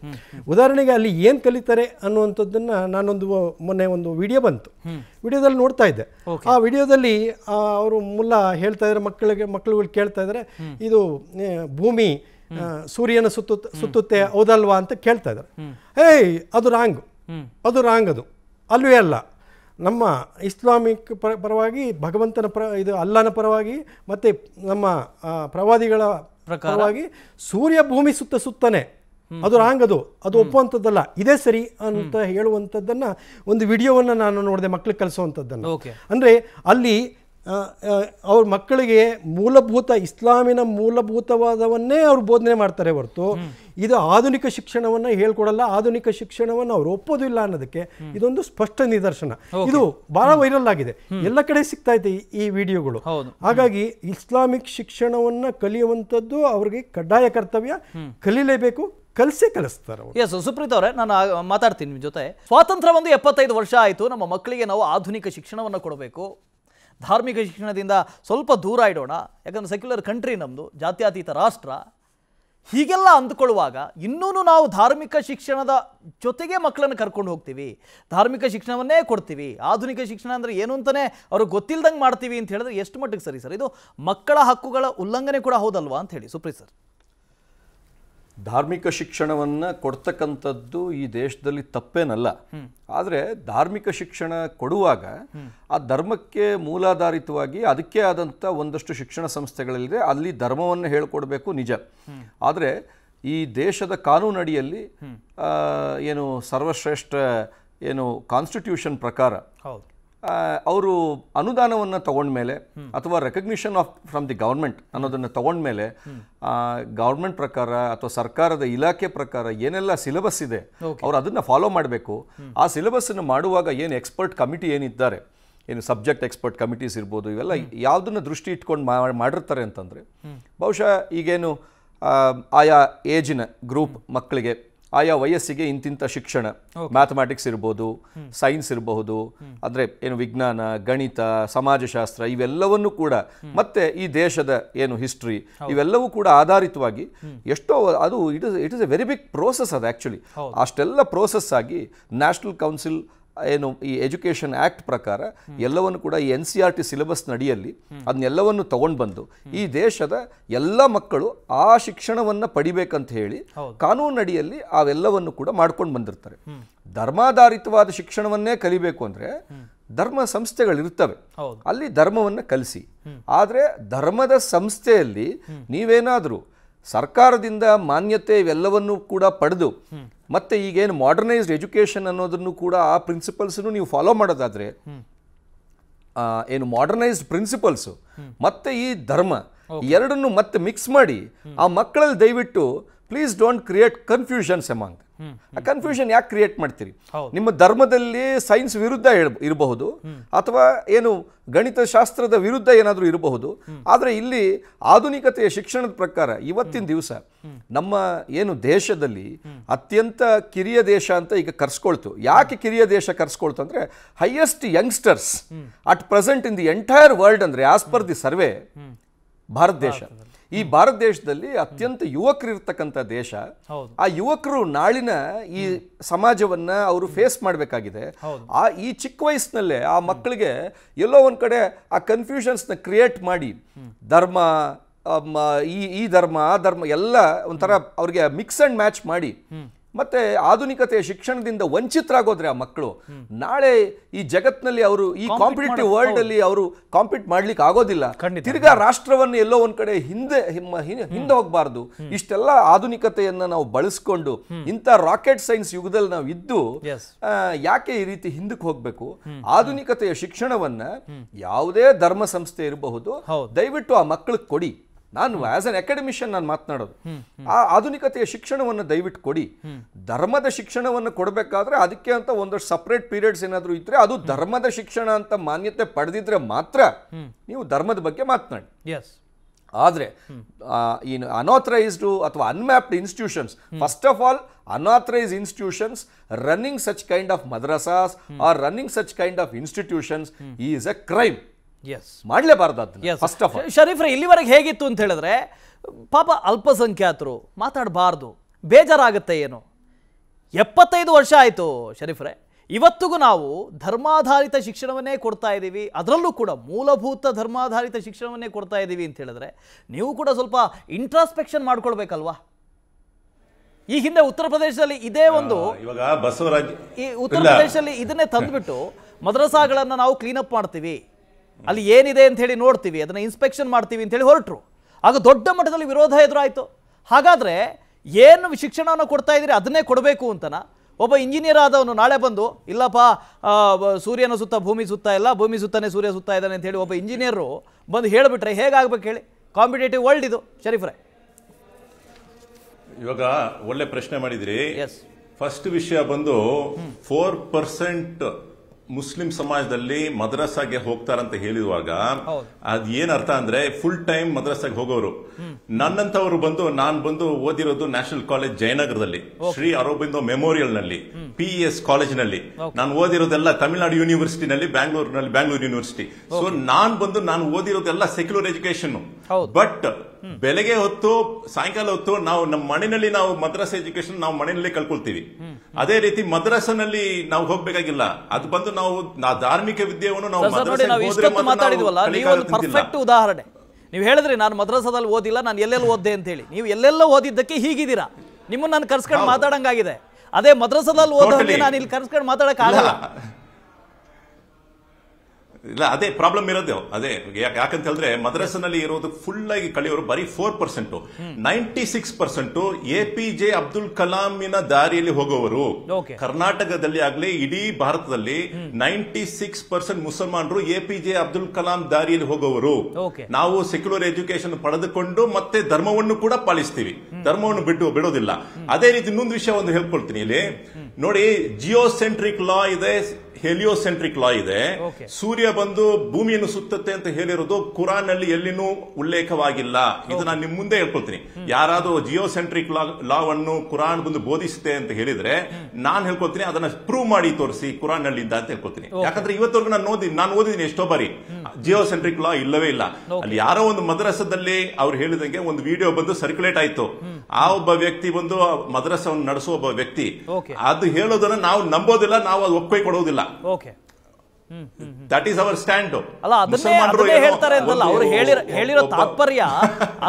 ಉದಾಹರಣೆಗೆ ಅಲ್ಲಿ ಏನು ಕಲಿತಾರೆ ಅನ್ನುವಂಥದ್ದನ್ನ ನಾನೊಂದು ಮೊನ್ನೆ ಒಂದು ವಿಡಿಯೋ ಬಂತು ವಿಡಿಯೋದಲ್ಲಿ ನೋಡ್ತಾ ಇದ್ದೆ ಆ ವಿಡಿಯೋದಲ್ಲಿ ಅವರು ಮುಲ್ಲ ಹೇಳ್ತಾ ಇದ್ದಾರೆ ಮಕ್ಕಳಿಗೆ ಮಕ್ಕಳುಗಳು ಕೇಳ್ತಾ ಇದ್ದಾರೆ ಇದು ಭೂಮಿ ಸೂರ್ಯನ ಸುತ್ತ ಸುತ್ತುತ್ತೆ ಹೌದಲ್ವಾ ಅಂತ ಕೇಳ್ತಾ ಇದ್ದಾರೆ ಏಯ್ ಅದು ರಾಂಗ್ ಅದು ರಾಂಗ್ ಅದು ಅಲ್ಲವೇ ಅಲ್ಲ ನಮ್ಮ ಇಸ್ಲಾಮಿಕ್ ಪರ ಪರವಾಗಿ ಭಗವಂತನ ಪರ ಇದು ಅಲ್ಲನ ಪರವಾಗಿ ಮತ್ತು ನಮ್ಮ ಪ್ರವಾದಿಗಳ ಪರವಾಗಿ ಸೂರ್ಯ ಭೂಮಿ ಸುತ್ತ ಸುತ್ತನೆ ಅದು ರಾಂಗ್ ಅದು ಅದು ಒಪ್ಪುವಂಥದ್ದಲ್ಲ ಇದೇ ಸರಿ ಅಂತ ಹೇಳುವಂಥದ್ದನ್ನು ಒಂದು ವಿಡಿಯೋವನ್ನು ನಾನು ನೋಡಿದೆ ಮಕ್ಕಳಿಗೆ ಕಲಿಸುವಂಥದ್ದನ್ನು ಅಂದರೆ ಅಲ್ಲಿ ಅವ್ರ ಮಕ್ಕಳಿಗೆ ಮೂಲಭೂತ ಇಸ್ಲಾಮಿನ ಮೂಲಭೂತವಾದವನ್ನೇ ಅವ್ರು ಬೋಧನೆ ಮಾಡ್ತಾರೆ ಹೊರತು ಇದು ಆಧುನಿಕ ಶಿಕ್ಷಣವನ್ನ ಹೇಳ್ಕೊಡಲ್ಲ ಆಧುನಿಕ ಶಿಕ್ಷಣವನ್ನು ಅವ್ರು ಒಪ್ಪೋದಿಲ್ಲ ಅನ್ನೋದಕ್ಕೆ ಇದೊಂದು ಸ್ಪಷ್ಟ ನಿದರ್ಶನ ಇದು ಬಹಳ ವೈರಲ್ ಆಗಿದೆ ಎಲ್ಲ ಕಡೆ ಸಿಗ್ತಾ ಇದೆ ಈ ವಿಡಿಯೋಗಳು ಹಾಗಾಗಿ ಇಸ್ಲಾಮಿಕ್ ಶಿಕ್ಷಣವನ್ನ ಕಲಿಯುವಂಥದ್ದು ಅವರಿಗೆ ಕಡ್ಡಾಯ ಕರ್ತವ್ಯ ಕಲೀಲೇಬೇಕು ಕಲಿಸೇ ಕಲಿಸ್ತಾರೆ ಎಸ್ ಸುಪ್ರೀತ್ ಅವರೇ ನಾನು ಮಾತಾಡ್ತೀನಿ ನಿಮ್ಮ ಜೊತೆ ಸ್ವಾತಂತ್ರ್ಯ ಒಂದು ಎಪ್ಪತ್ತೈದು ವರ್ಷ ಆಯಿತು ನಮ್ಮ ಮಕ್ಕಳಿಗೆ ನಾವು ಆಧುನಿಕ ಶಿಕ್ಷಣವನ್ನು ಕೊಡಬೇಕು ಧಾರ್ಮಿಕ ಶಿಕ್ಷಣದಿಂದ ಸ್ವಲ್ಪ ದೂರ ಇಡೋಣ ಯಾಕಂದರೆ ಸೆಕ್ಯುಲರ್ ಕಂಟ್ರಿ ನಮ್ಮದು ಜಾತ್ಯಾತೀತ ರಾಷ್ಟ್ರ ಹೀಗೆಲ್ಲ ಅಂದ್ಕೊಳ್ಳುವಾಗ ಇನ್ನೂ ನಾವು ಧಾರ್ಮಿಕ ಶಿಕ್ಷಣದ ಜೊತೆಗೆ ಮಕ್ಕಳನ್ನು ಕರ್ಕೊಂಡು ಹೋಗ್ತೀವಿ ಧಾರ್ಮಿಕ ಶಿಕ್ಷಣವನ್ನೇ ಕೊಡ್ತೀವಿ ಆಧುನಿಕ ಶಿಕ್ಷಣ ಅಂದರೆ ಏನು ಅಂತಲೇ ಅವರು ಗೊತ್ತಿಲ್ದಂಗೆ ಮಾಡ್ತೀವಿ ಅಂತ ಹೇಳಿದ್ರೆ ಎಷ್ಟು ಮಟ್ಟಿಗೆ ಸರಿ ಸರ್ ಇದು ಮಕ್ಕಳ ಹಕ್ಕುಗಳ ಉಲ್ಲಂಘನೆ ಕೂಡ ಹೌದಲ್ವಾ ಅಂತ ಹೇಳಿ ಸುಪ್ರೀತ್ ಸರ್ ಧಾರ್ಮಿಕ ಶಿಕ್ಷಣವನ್ನು ಕೊಡ್ತಕ್ಕಂಥದ್ದು ಈ ದೇಶದಲ್ಲಿ ತಪ್ಪೇನಲ್ಲ ಆದರೆ ಧಾರ್ಮಿಕ ಶಿಕ್ಷಣ ಕೊಡುವಾಗ ಆ ಧರ್ಮಕ್ಕೆ ಮೂಲಾಧಾರಿತವಾಗಿ ಅದಕ್ಕೆ ಆದಂಥ ಒಂದಷ್ಟು ಶಿಕ್ಷಣ ಸಂಸ್ಥೆಗಳಲ್ಲಿದೆ ಅಲ್ಲಿ ಧರ್ಮವನ್ನು ಹೇಳ್ಕೊಡ್ಬೇಕು ನಿಜ ಆದರೆ ಈ ದೇಶದ ಕಾನೂನಡಿಯಲ್ಲಿ ಏನು ಸರ್ವಶ್ರೇಷ್ಠ ಏನು ಕಾನ್ಸ್ಟಿಟ್ಯೂಷನ್ ಪ್ರಕಾರ ಅವರು ಅನುದಾನವನ್ನು ತಗೊಂಡ್ಮೇಲೆ ಅಥವಾ recognition of from the government ಅನ್ನೋದನ್ನು ತಗೊಂಡ್ಮೇಲೆ ಗೌರ್ಮೆಂಟ್ ಪ್ರಕಾರ ಅಥವಾ ಸರ್ಕಾರದ ಇಲಾಖೆ ಪ್ರಕಾರ ಏನೆಲ್ಲ ಸಿಲೆಬಸ್ ಇದೆ ಅವರು ಅದನ್ನು ಫಾಲೋ ಮಾಡಬೇಕು ಆ ಸಿಲೆಬಸ್ಸನ್ನು ಮಾಡುವಾಗ ಏನು ಎಕ್ಸ್ಪರ್ಟ್ ಕಮಿಟಿ ಏನಿದ್ದಾರೆ ಏನು ಸಬ್ಜೆಕ್ಟ್ ಎಕ್ಸ್ಪರ್ಟ್ ಕಮಿಟೀಸ್ ಇರ್ಬೋದು ಇವೆಲ್ಲ ಯಾವುದನ್ನು ದೃಷ್ಟಿ ಇಟ್ಕೊಂಡು ಮಾಡಿರ್ತಾರೆ ಅಂತಂದರೆ ಬಹುಶಃ ಈಗೇನು ಆಯಾ ಏಜಿನ ಗ್ರೂಪ್ ಮಕ್ಕಳಿಗೆ ಆಯಾ ವಯಸ್ಸಿಗೆ ಇಂತಿಂಥ ಶಿಕ್ಷಣ ಮ್ಯಾಥಮ್ಯಾಟಿಕ್ಸ್ ಇರ್ಬೋದು ಸೈನ್ಸ್ ಇರಬಹುದು ಅಂದರೆ ಏನು ವಿಜ್ಞಾನ ಗಣಿತ ಸಮಾಜಶಾಸ್ತ್ರ ಇವೆಲ್ಲವನ್ನು ಕೂಡ ಮತ್ತೆ ಈ ದೇಶದ ಏನು ಹಿಸ್ಟ್ರಿ ಇವೆಲ್ಲವೂ ಕೂಡ ಆಧಾರಿತವಾಗಿ ಎಷ್ಟೋ ಅದು it is it is a very big process ಅದು ಆ್ಯಕ್ಚುಲಿ ಅಷ್ಟೆಲ್ಲ ಪ್ರೋಸೆಸ್ ಆಗಿ ನ್ಯಾಷನಲ್ ಕೌನ್ಸಿಲ್ ಏನು ಈ ಎಜುಕೇಷನ್ ಆ್ಯಕ್ಟ್ ಪ್ರಕಾರ ಎಲ್ಲವನ್ನು ಕೂಡ ಈ N C R T syllabus ನಡಿಯಲ್ಲಿ ಅದನ್ನೆಲ್ಲವನ್ನು ತಗೊಂಡು ಬಂದು ಈ ದೇಶದ ಎಲ್ಲ ಮಕ್ಕಳು ಆ ಶಿಕ್ಷಣವನ್ನು ಪಡಿಬೇಕಂತ ಹೇಳಿ ಕಾನೂನಡಿಯಲ್ಲಿ ಅವೆಲ್ಲವನ್ನು ಕೂಡ ಮಾಡ್ಕೊಂಡು ಬಂದಿರ್ತಾರೆ ಧರ್ಮಾಧಾರಿತವಾದ ಶಿಕ್ಷಣವನ್ನೇ ಕಲಿಬೇಕು ಅಂದರೆ ಧರ್ಮ ಸಂಸ್ಥೆಗಳಿರ್ತವೆ ಅಲ್ಲಿ ಧರ್ಮವನ್ನು ಕಲಿಸಿ ಆದರೆ ಧರ್ಮದ ಸಂಸ್ಥೆಯಲ್ಲಿ ನೀವೇನಾದರೂ ಸರ್ಕಾರದಿಂದ ಮಾನ್ಯತೆ ಇವೆಲ್ಲವನ್ನೂ ಕೂಡ ಪಡೆದು ಮತ್ತೆ ಈಗೇನು ಮಾಡರ್ನೈಸ್ಡ್ ಎಜುಕೇಷನ್ ಅನ್ನೋದನ್ನು ಕೂಡ ಆ ಪ್ರಿನ್ಸಿಪಲ್ಸನ್ನು ನೀವು ಫಾಲೋ ಮಾಡೋದಾದರೆ ಏನು ಮಾಡರ್ನೈಸ್ಡ್ ಪ್ರಿನ್ಸಿಪಲ್ಸು ಮತ್ತು ಈ ಧರ್ಮ ಎರಡನ್ನು ಮತ್ತೆ ಮಿಕ್ಸ್ ಮಾಡಿ ಆ ಮಕ್ಕಳಲ್ಲಿ ದಯವಿಟ್ಟು please don't create confusions among ಆ ಕನ್ಫ್ಯೂಷನ್ ಯಾಕೆ ಕ್ರಿಯೇಟ್ ಮಾಡ್ತೀರಿ ನಿಮ್ಮ ಧರ್ಮದಲ್ಲಿ ಸೈನ್ಸ್ ವಿರುದ್ಧ ಇರಬಹುದು ಅಥವಾ ಏನು ಗಣಿತಶಾಸ್ತ್ರದ ವಿರುದ್ಧ ಏನಾದರೂ ಇರಬಹುದು ಆದರೆ ಇಲ್ಲಿ ಆಧುನಿಕತೆಯ ಶಿಕ್ಷಣದ ಪ್ರಕಾರ ಇವತ್ತಿನ ದಿವಸ ನಮ್ಮ ಏನು ದೇಶದಲ್ಲಿ ಅತ್ಯಂತ ಕಿರಿಯ ದೇಶ ಅಂತ ಈಗ ಕರ್ಸ್ಕೊಳ್ತು ಯಾಕೆ ಕಿರಿಯ ದೇಶ ಕರ್ಸ್ಕೊಳ್ತು ಅಂದರೆ highest youngsters at present in the entire world ಅಂದರೆ as per the survey Bharat ದೇಶ ಈ ಭಾರತ ದೇಶದಲ್ಲಿ ಅತ್ಯಂತ ಯುವಕರು ಇರ್ತಕ್ಕಂಥ ದೇಶ ಆ ಯುವಕರು ನಾಳಿನ ಈ ಸಮಾಜವನ್ನ ಅವರು ಫೇಸ್ ಮಾಡಬೇಕಾಗಿದೆ ಆ ಈ ಚಿಕ್ಕ ವಯಸ್ಸಿನಲ್ಲೇ ಆ ಮಕ್ಕಳಿಗೆ ಎಲ್ಲೋ ಒಂದು ಕಡೆ ಆ ಕನ್ಫ್ಯೂಷನ್ಸ್ನ ಕ್ರಿಯೇಟ್ ಮಾಡಿ ಧರ್ಮ ಈ ಈ ಧರ್ಮ ಆ ಧರ್ಮ ಎಲ್ಲ ಒಂಥರ ಅವ್ರಿಗೆ ಮಿಕ್ಸ್ ಆ್ಯಂಡ್ ಮ್ಯಾಚ್ ಮಾಡಿ ಮತ್ತೆ ಆಧುನಿಕತೆಯ ಶಿಕ್ಷಣದಿಂದ ವಂಚಿತರಾಗೋದ್ರೆ ಆ ಮಕ್ಕಳು ನಾಳೆ ಈ ಜಗತ್ನಲ್ಲಿ ಅವರು ಈ ಕಾಂಪಿಟೇಟಿವ್ ವರ್ಲ್ಡ್ ಅಲ್ಲಿ ಅವರು ಕಾಂಪೀಟ್ ಮಾಡ್ಲಿಕ್ಕೆ ಆಗೋದಿಲ್ಲ ತಿರ್ಗಾ ರಾಷ್ಟ್ರವನ್ನು ಎಲ್ಲೋ ಒಂದ್ ಕಡೆ ಹಿಂದೆ ಹಿಂದೆ ಹೋಗಬಾರ್ದು ಇಷ್ಟೆಲ್ಲ ಆಧುನಿಕತೆಯನ್ನ ನಾವು ಬಳಸ್ಕೊಂಡು ಇಂಥ ರಾಕೆಟ್ ಸೈನ್ಸ್ ಯುಗದಲ್ಲಿ ನಾವು ಇದ್ದು ಯಾಕೆ ಈ ರೀತಿ ಹಿಂದಕ್ಕೆ ಹೋಗ್ಬೇಕು ಆಧುನಿಕತೆಯ ಶಿಕ್ಷಣವನ್ನ ಯಾವುದೇ ಧರ್ಮ ಸಂಸ್ಥೆ ಇರಬಹುದು ದಯವಿಟ್ಟು ಆ ಮಕ್ಕಳಿಗೆ ಕೊಡಿ ನಾನು ಆಸ್ ಅನ್ ಅಕಾಡೆಮಿಷಿಯನ್ ನಾನು ಮಾತನಾಡೋದು ಆ ಆಧುನಿಕತೆಯ ಶಿಕ್ಷಣವನ್ನು ದಯವಿಟ್ಟು ಕೊಡಿ ಧರ್ಮದ ಶಿಕ್ಷಣವನ್ನು ಕೊಡಬೇಕಾದ್ರೆ ಅದಕ್ಕೆ ಅಂತ ಒಂದಷ್ಟು ಸಪ್ರೇಟ್ ಪೀರಿಯಡ್ಸ್ ಏನಾದರೂ ಇದ್ರೆ ಅದು ಧರ್ಮದ ಶಿಕ್ಷಣ ಅಂತ ಮಾನ್ಯತೆ ಪಡೆದಿದ್ರೆ ಮಾತ್ರ ನೀವು ಧರ್ಮದ ಬಗ್ಗೆ ಮಾತನಾಡಿ ಎಸ್ ಆದರೆ ಈ ಅನಾಥರೈಸ್ಡ್ ಅಥವಾ unmapped institutions first of all unauthorised institutions running such kind of madrasas are running such kind of institutions is a crime ಎಸ್ ಮಾಡಲೇಬಾರ್ದು ಫಸ್ಟ್ ಆಫ್ ಆಲ್ ಶರೀಫ್ರೆ ಇಲ್ಲಿವರೆಗೆ ಹೇಗಿತ್ತು ಅಂತ ಹೇಳಿದ್ರೆ ಪಾಪ ಅಲ್ಪಸಂಖ್ಯಾತರು ಮಾತಾಡಬಾರ್ದು ಬೇಜಾರಾಗುತ್ತೆ ಏನು ಎಪ್ಪತ್ತೈದು ವರ್ಷ ಆಯಿತು ಶರೀಫ್ರೆ ಇವತ್ತಿಗೂ ನಾವು ಧರ್ಮಾಧಾರಿತ ಶಿಕ್ಷಣವನ್ನೇ ಕೊಡ್ತಾ ಇದ್ದೀವಿ ಅದರಲ್ಲೂ ಕೂಡ ಮೂಲಭೂತ ಧರ್ಮಾಧಾರಿತ ಶಿಕ್ಷಣವನ್ನೇ ಕೊಡ್ತಾ ಇದ್ದೀವಿ ಅಂತ ಹೇಳಿದ್ರೆ ನೀವು ಕೂಡ ಸ್ವಲ್ಪ ಇಂಟ್ರಾಸ್ಪೆಕ್ಷನ್ ಮಾಡ್ಕೊಳ್ಬೇಕಲ್ವಾ ಈ ಹಿಂದೆ ಉತ್ತರ ಪ್ರದೇಶದಲ್ಲಿ ಇದೇ ಒಂದು ಈ ಉತ್ತರ ಪ್ರದೇಶದಲ್ಲಿ ಇದನ್ನೇ ತಂದ್ಬಿಟ್ಟು ಮದ್ರಸಾಗಳನ್ನು ನಾವು ಕ್ಲೀನಪ್ ಮಾಡ್ತೀವಿ ಅಲ್ಲಿ ಏನಿದೆ ಅಂತ ಹೇಳಿ ನೋಡ್ತೀವಿ ಅದನ್ನು ಇನ್ಸ್ಪೆಕ್ಷನ್ ಮಾಡ್ತೀವಿ ಅಂತೇಳಿ ಹೊರಟರು ಆಗ ದೊಡ್ಡ ಮಟ್ಟದಲ್ಲಿ ವಿರೋಧ ಎದುರಾಯಿತು ಹಾಗಾದರೆ ಏನು ಶಿಕ್ಷಣವನ್ನು ಕೊಡ್ತಾ ಇದ್ದೀರಿ ಅದನ್ನೇ ಕೊಡಬೇಕು ಅಂತನ ಒಬ್ಬ ಇಂಜಿನಿಯರ್ ಆದವನು ನಾಳೆ ಬಂದು ಇಲ್ಲಪ್ಪ ಸೂರ್ಯನ ಸುತ್ತ ಭೂಮಿ ಸುತ್ತ ಇಲ್ಲ ಭೂಮಿ ಸುತ್ತನೇ ಸೂರ್ಯ ಸುತ್ತ ಇದ್ದಾನೆ ಅಂತ ಹೇಳಿ ಒಬ್ಬ ಇಂಜಿನಿಯರು ಬಂದು ಹೇಳಿಬಿಟ್ರೆ ಹೇಗಾಗಬೇಕು ಹೇಳಿ ಕಾಂಪಿಟೇಟಿವ್ ವರ್ಲ್ಡ್ ಇದು ಶರೀಫ್ರೆ ಇವಾಗ ಒಳ್ಳೆ ಪ್ರಶ್ನೆ ಮಾಡಿದ್ರಿ ಫಸ್ಟ್ ವಿಷಯ ಬಂದು ಫೋರ್ ಪರ್ಸೆಂಟ್ ಮುಸ್ಲಿಂ ಸಮಾಜದಲ್ಲಿ ಮದ್ರಸಾಗೆ ಹೋಗ್ತಾರಂತ ಹೇಳಿದಾಗ ಅದ್ ಏನ್ ಅರ್ಥ ಅಂದ್ರೆ ಫುಲ್ ಟೈಮ್ ಮದ್ರಸಾಗೆ ಹೋಗೋರು ನನ್ನಂತವ್ರು ಬಂದು ನಾನ್ ಬಂದು ಓದಿರೋದು ನ್ಯಾಷನಲ್ ಕಾಲೇಜ್ ಜಯನಗರದಲ್ಲಿ ಶ್ರೀ ಅರೋಬಿಂದೋ ಮೆಮೋರಿಯಲ್ ನಲ್ಲಿ ಪಿ ಎಸ್ ಕಾಲೇಜ್ e ನಲ್ಲಿ ನಾನು ಓದಿರೋದೆಲ್ಲ ತಮಿಳುನಾಡು ಯೂನಿವರ್ಸಿಟಿನಲ್ಲಿ ಬ್ಯಾಂಗ್ಳೂರ್ನಲ್ಲಿ ಬ್ಯಾಂಗ್ಳೂರ್ ಯೂನಿವರ್ಸಿಟಿ ಸೊ ನಾನ್ ಬಂದು ನಾನು ಓದಿರೋದೆಲ್ಲ ಸೆಕ್ಯುಲರ್ ಎಜುಕೇಶನ್ ಬಟ್ ಬೆಳಗ್ಗೆ ಹೊತ್ತು ಸಾಯಂಕಾಲ ಹೊತ್ತು ನಾವು ನಮ್ಮ ಮಣ್ಣಿನಲ್ಲಿ ನಾವು ಮದ್ರಾಸ್ ಎಜುಕೇಶನ್ ನಾವು ಮಣ್ಣಿನಲ್ಲಿ ಕಲ್ಕೊಳ್ತೀವಿ ಅದೇ ರೀತಿ ಮದ್ರಾಸನಲ್ಲಿ ನಾವು ಹೋಗ್ಬೇಕಾಗಿಲ್ಲ ಅದು ಬಂದು ನಾವು ಧಾರ್ಮಿಕ ವಿದ್ಯೆಯನ್ನು ನಾವು ಪರ್ಫೆಕ್ಟ್ ಉದಾಹರಣೆ ನೀವು ಹೇಳಿದ್ರೆ ನಾನು ಮದ್ರಾಸದಲ್ಲಿ ಓದಿಲ್ಲ ನಾನು ಎಲ್ಲೆಲ್ಲ ಓದ್ದೆ ಅಂತ ಹೇಳಿ ನೀವು ಎಲ್ಲೆಲ್ಲ ಓದಿದ್ದಕ್ಕೆ ಹೀಗಿದ್ದೀರಾ ನಿಮ್ಮನ್ನ ನಾನು ಕರ್ಸ್ಕೊಂಡು ಮಾತಾಡಂಗಾಗಿದೆ ಅದೇ ಮದ್ರಾಸದಲ್ಲಿ ಓದೋ ನಾನು ಇಲ್ಲಿ ಕರ್ಸ್ಕೊಂಡು ಮಾತಾಡಕ್ಕೆ ಆಗಲ್ಲ ಇಲ್ಲ ಅದೇ ಪ್ರಾಬ್ಲಮ್ ಇರೋದು ಅದೇ ಯಾಕಂತ ಹೇಳಿದ್ರೆ ನಲ್ಲಿ ಇರೋದು ಫುಲ್ ಆಗಿ ಕಳೆಯೋರು ಬರೀ four percent ninety six percent A P J Abdul ಕಲಾಂನ ದಾರಿಯಲ್ಲಿ ಹೋಗುವವರು ಕರ್ನಾಟಕದಲ್ಲಿ ಆಗ್ಲಿ ಇಡೀ ಭಾರತದಲ್ಲಿ ನೈಂಟಿ ಸಿಕ್ಸ್ ಪರ್ಸೆಂಟ್ ಮುಸಲ್ಮಾನರು A P J Abdul Kalam ದಾರಿಯಲ್ಲಿ ಹೋಗುವವರು ನಾವು ಸೆಕ್ಯುಲರ್ ಎಜುಕೇಶನ್ ಪಡೆದುಕೊಂಡು ಮತ್ತೆ ಧರ್ಮವನ್ನು ಕೂಡ ಪಾಲಿಸ್ತೀವಿ ಧರ್ಮವನ್ನು ಬಿಟ್ಟು ಬಿಡೋದಿಲ್ಲ ಅದೇ ರೀತಿ ಇನ್ನೊಂದು ವಿಷಯ ಒಂದು ಹೇಳ್ಕೊಳ್ತೀನಿ ಇಲ್ಲಿ ನೋಡಿ ಜಿಯೋ ಸೆಂಟ್ರಿಕ್ ಲಾ ಇದೆ ಹೆಲಿಯೋಸೆಂಟ್ರಿಕ್ ಲಾ ಇದೆ ಸೂರ್ಯ ಬಂದು ಭೂಮಿಯನ್ನು ಸುತ್ತತ್ತೆ ಅಂತ ಹೇಳಿರೋದು ಕುರಾನ್ ಅಲ್ಲಿ ಎಲ್ಲಿನೂ ಉಲ್ಲೇಖವಾಗಿಲ್ಲ ಇದು ನಾನು ನಿಮ್ ಮುಂದೆ ಹೇಳ್ಕೊಳ್ತೀನಿ ಯಾರಾದ್ರೂ ಜಿಯೋಸೆಂಟ್ರಿಕ್ ಲಾ ಲಾವನ್ನು ಕುರಾನ್ ಬಂದು ಬೋಧಿಸುತ್ತೆ ಅಂತ ಹೇಳಿದ್ರೆ ನಾನು ಹೇಳ್ಕೊತೀನಿ ಅದನ್ನ ಪ್ರೂವ್ ಮಾಡಿ ತೋರಿಸಿ ಕುರಾನ್ ನಲ್ಲಿ ಇದ್ದ ಅಂತ ಹೇಳ್ಕೊತೀನಿ ಯಾಕಂದ್ರೆ ಇವತ್ತವರೆಗೂ ನಾನು ಓದಿ ನಾನು ಓದಿದ್ದೀನಿ ಎಷ್ಟೋ ಬಾರಿ ಜಿಯೋಸೆಂಟ್ರಿಕ್ ಲಾ ಇಲ್ಲವೇ ಇಲ್ಲ ಅಲ್ಲಿ ಯಾರೋ ಒಂದು ಮದ್ರಸದಲ್ಲಿ ಅವ್ರು ಹೇಳಿದಂಗೆ ಒಂದು ವಿಡಿಯೋ ಬಂದು ಸರ್ಕ್ಯುಲೇಟ್ ಆಯ್ತು ಆ ಒಬ್ಬ ವ್ಯಕ್ತಿ ಬಂದು ಮದ್ರಸವನ್ನು ನಡೆಸುವ ಒಬ್ಬ ವ್ಯಕ್ತಿ ಅದು ಹೇಳೋದನ್ನ ನಾವು ನಂಬೋದಿಲ್ಲ ನಾವು ಅದು ಕೊಡೋದಿಲ್ಲ okay that is our stand ಅಲ್ಲ ಅದನ್ನೇ ಅದನ್ನೇ ಹೇಳ್ತಾರೆ ಅಂತಲ್ಲ ಅವರು ಹೇಳಿರೋ ಹೇಳಿರೋ ತಾತ್ಪರ್ಯ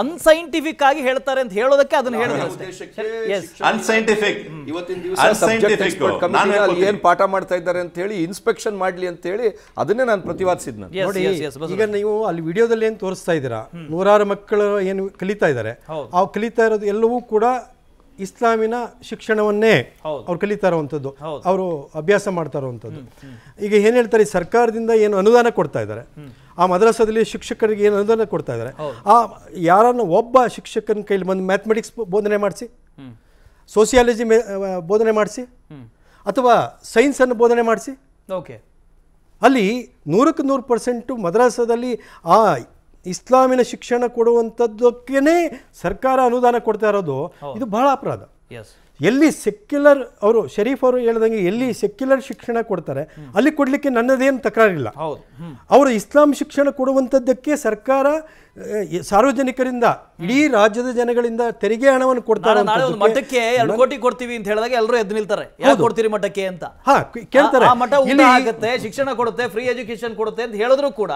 ಅನ್ಸೈಂಟಿಫಿಕ್ ಆಗಿ ಹೇಳ್ತಾರೆ ಅಂತ ಹೇಳೋದಕ್ಕೆ ಅದನ್ನ ಹೇಳಿದ್ರು ಅನ್ಸೈಂಟಿಫಿಕ್ ಇವತ್ತಿನ ದಿವಸ ಏನ್ ಪಾಠ ಮಾಡ್ತಾ ಇದ್ದಾರೆ ಅಂತ ಹೇಳಿ ಇನ್ಸ್ಪೆಕ್ಷನ್ ಮಾಡ್ಲಿ ಅಂತ ಹೇಳಿ ಅದನ್ನೇ ನಾನು ಪ್ರತಿವಾದಿಸಿದ್ನ ನೋಡಿ ಈಗ ನೀವು ಅಲ್ಲಿ ವಿಡಿಯೋದಲ್ಲಿ ಏನ್ ತೋರಿಸ್ತಾ ಇದ್ದೀರಾ ನೂರಾರು ಮಕ್ಕಳು ಏನು ಕಲಿತಾ ಇದ್ದಾರೆ ಅವ್ರು ಕಲಿತಾ ಇರೋದು ಎಲ್ಲವೂ ಕೂಡ ಇಸ್ಲಾಮಿನ ಶಿಕ್ಷಣವನ್ನೇ ಅವ್ರು ಕಲಿತಾ ಇರುವಂಥದ್ದು ಅವರು ಅಭ್ಯಾಸ ಮಾಡ್ತಾ ಇರುವಂಥದ್ದು ಈಗ ಏನು ಹೇಳ್ತಾರೆ ಸರ್ಕಾರದಿಂದ ಏನು ಅನುದಾನ ಕೊಡ್ತಾ ಇದ್ದಾರೆ ಆ ಮದ್ರಾಸದಲ್ಲಿ ಶಿಕ್ಷಕರಿಗೆ ಏನು ಅನುದಾನ ಕೊಡ್ತಾ ಇದ್ದಾರೆ ಆ ಯಾರನ್ನು ಒಬ್ಬ ಶಿಕ್ಷಕನ ಕೈಲಿ ಬಂದು ಮ್ಯಾಥಮೆಟಿಕ್ಸ್ ಬೋಧನೆ ಮಾಡಿಸಿ ಸೋಸಿಯಾಲಜಿ ಬೋಧನೆ ಮಾಡಿಸಿ ಅಥವಾ ಸೈನ್ಸನ್ನು ಬೋಧನೆ ಮಾಡಿಸಿ ಓಕೆ ಅಲ್ಲಿ ನೂರಕ್ಕೆ ನೂರು ಪರ್ಸೆಂಟು ಮದ್ರಾಸದಲ್ಲಿ ಆ ಇಸ್ಲಾಮಿನ ಶಿಕ್ಷಣ ಕೊಡುವಂಥದ್ದಕ್ಕೇನೆ ಸರ್ಕಾರ ಅನುದಾನ ಕೊಡ್ತಾ ಇರೋದು ಇದು ಬಹಳ ಅಪರಾಧ ಎಲ್ಲಿ ಸೆಕ್ಯುಲರ್ ಅವರು ಶರೀಫ್ ಅವರು ಹೇಳ್ದಂಗೆ ಎಲ್ಲಿ ಸೆಕ್ಯುಲರ್ ಶಿಕ್ಷಣ ಕೊಡ್ತಾರೆ ಅಲ್ಲಿ ಕೊಡಲಿಕ್ಕೆ ನನ್ನದೇನು ತಕರಾರಿಲ್ಲ ಅವರು ಇಸ್ಲಾಂ ಶಿಕ್ಷಣ ಕೊಡುವಂಥದ್ದಕ್ಕೆ ಸರ್ಕಾರ ಸಾರ್ವಜನಿಕರಿಂದ ಇಡೀ ರಾಜ್ಯದ ಜನಗಳಿಂದ ತೆರಿಗೆ ಹಣವನ್ನು ಕೊಡ್ತಾರೆ ಮಠಕ್ಕೆ ಎರಡು ಕೋಟಿ ಕೊಡ್ತೀವಿ ಅಂತ ಹೇಳಿದಾಗ ಎಲ್ಲರೂ ಎದ್ದು ನಿಲ್ತಾರೆ ಕೊಡ್ತೀರಿ ಮಠಕ್ಕೆ ಅಂತ ಹಾ ಕೇಳ್ತಾರೆ ಮಠ ಆಗುತ್ತೆ ಶಿಕ್ಷಣ ಕೊಡುತ್ತೆ ಫ್ರೀ ಎಜುಕೇಶನ್ ಕೊಡುತ್ತೆ ಅಂತ ಹೇಳಿದ್ರು ಕೂಡ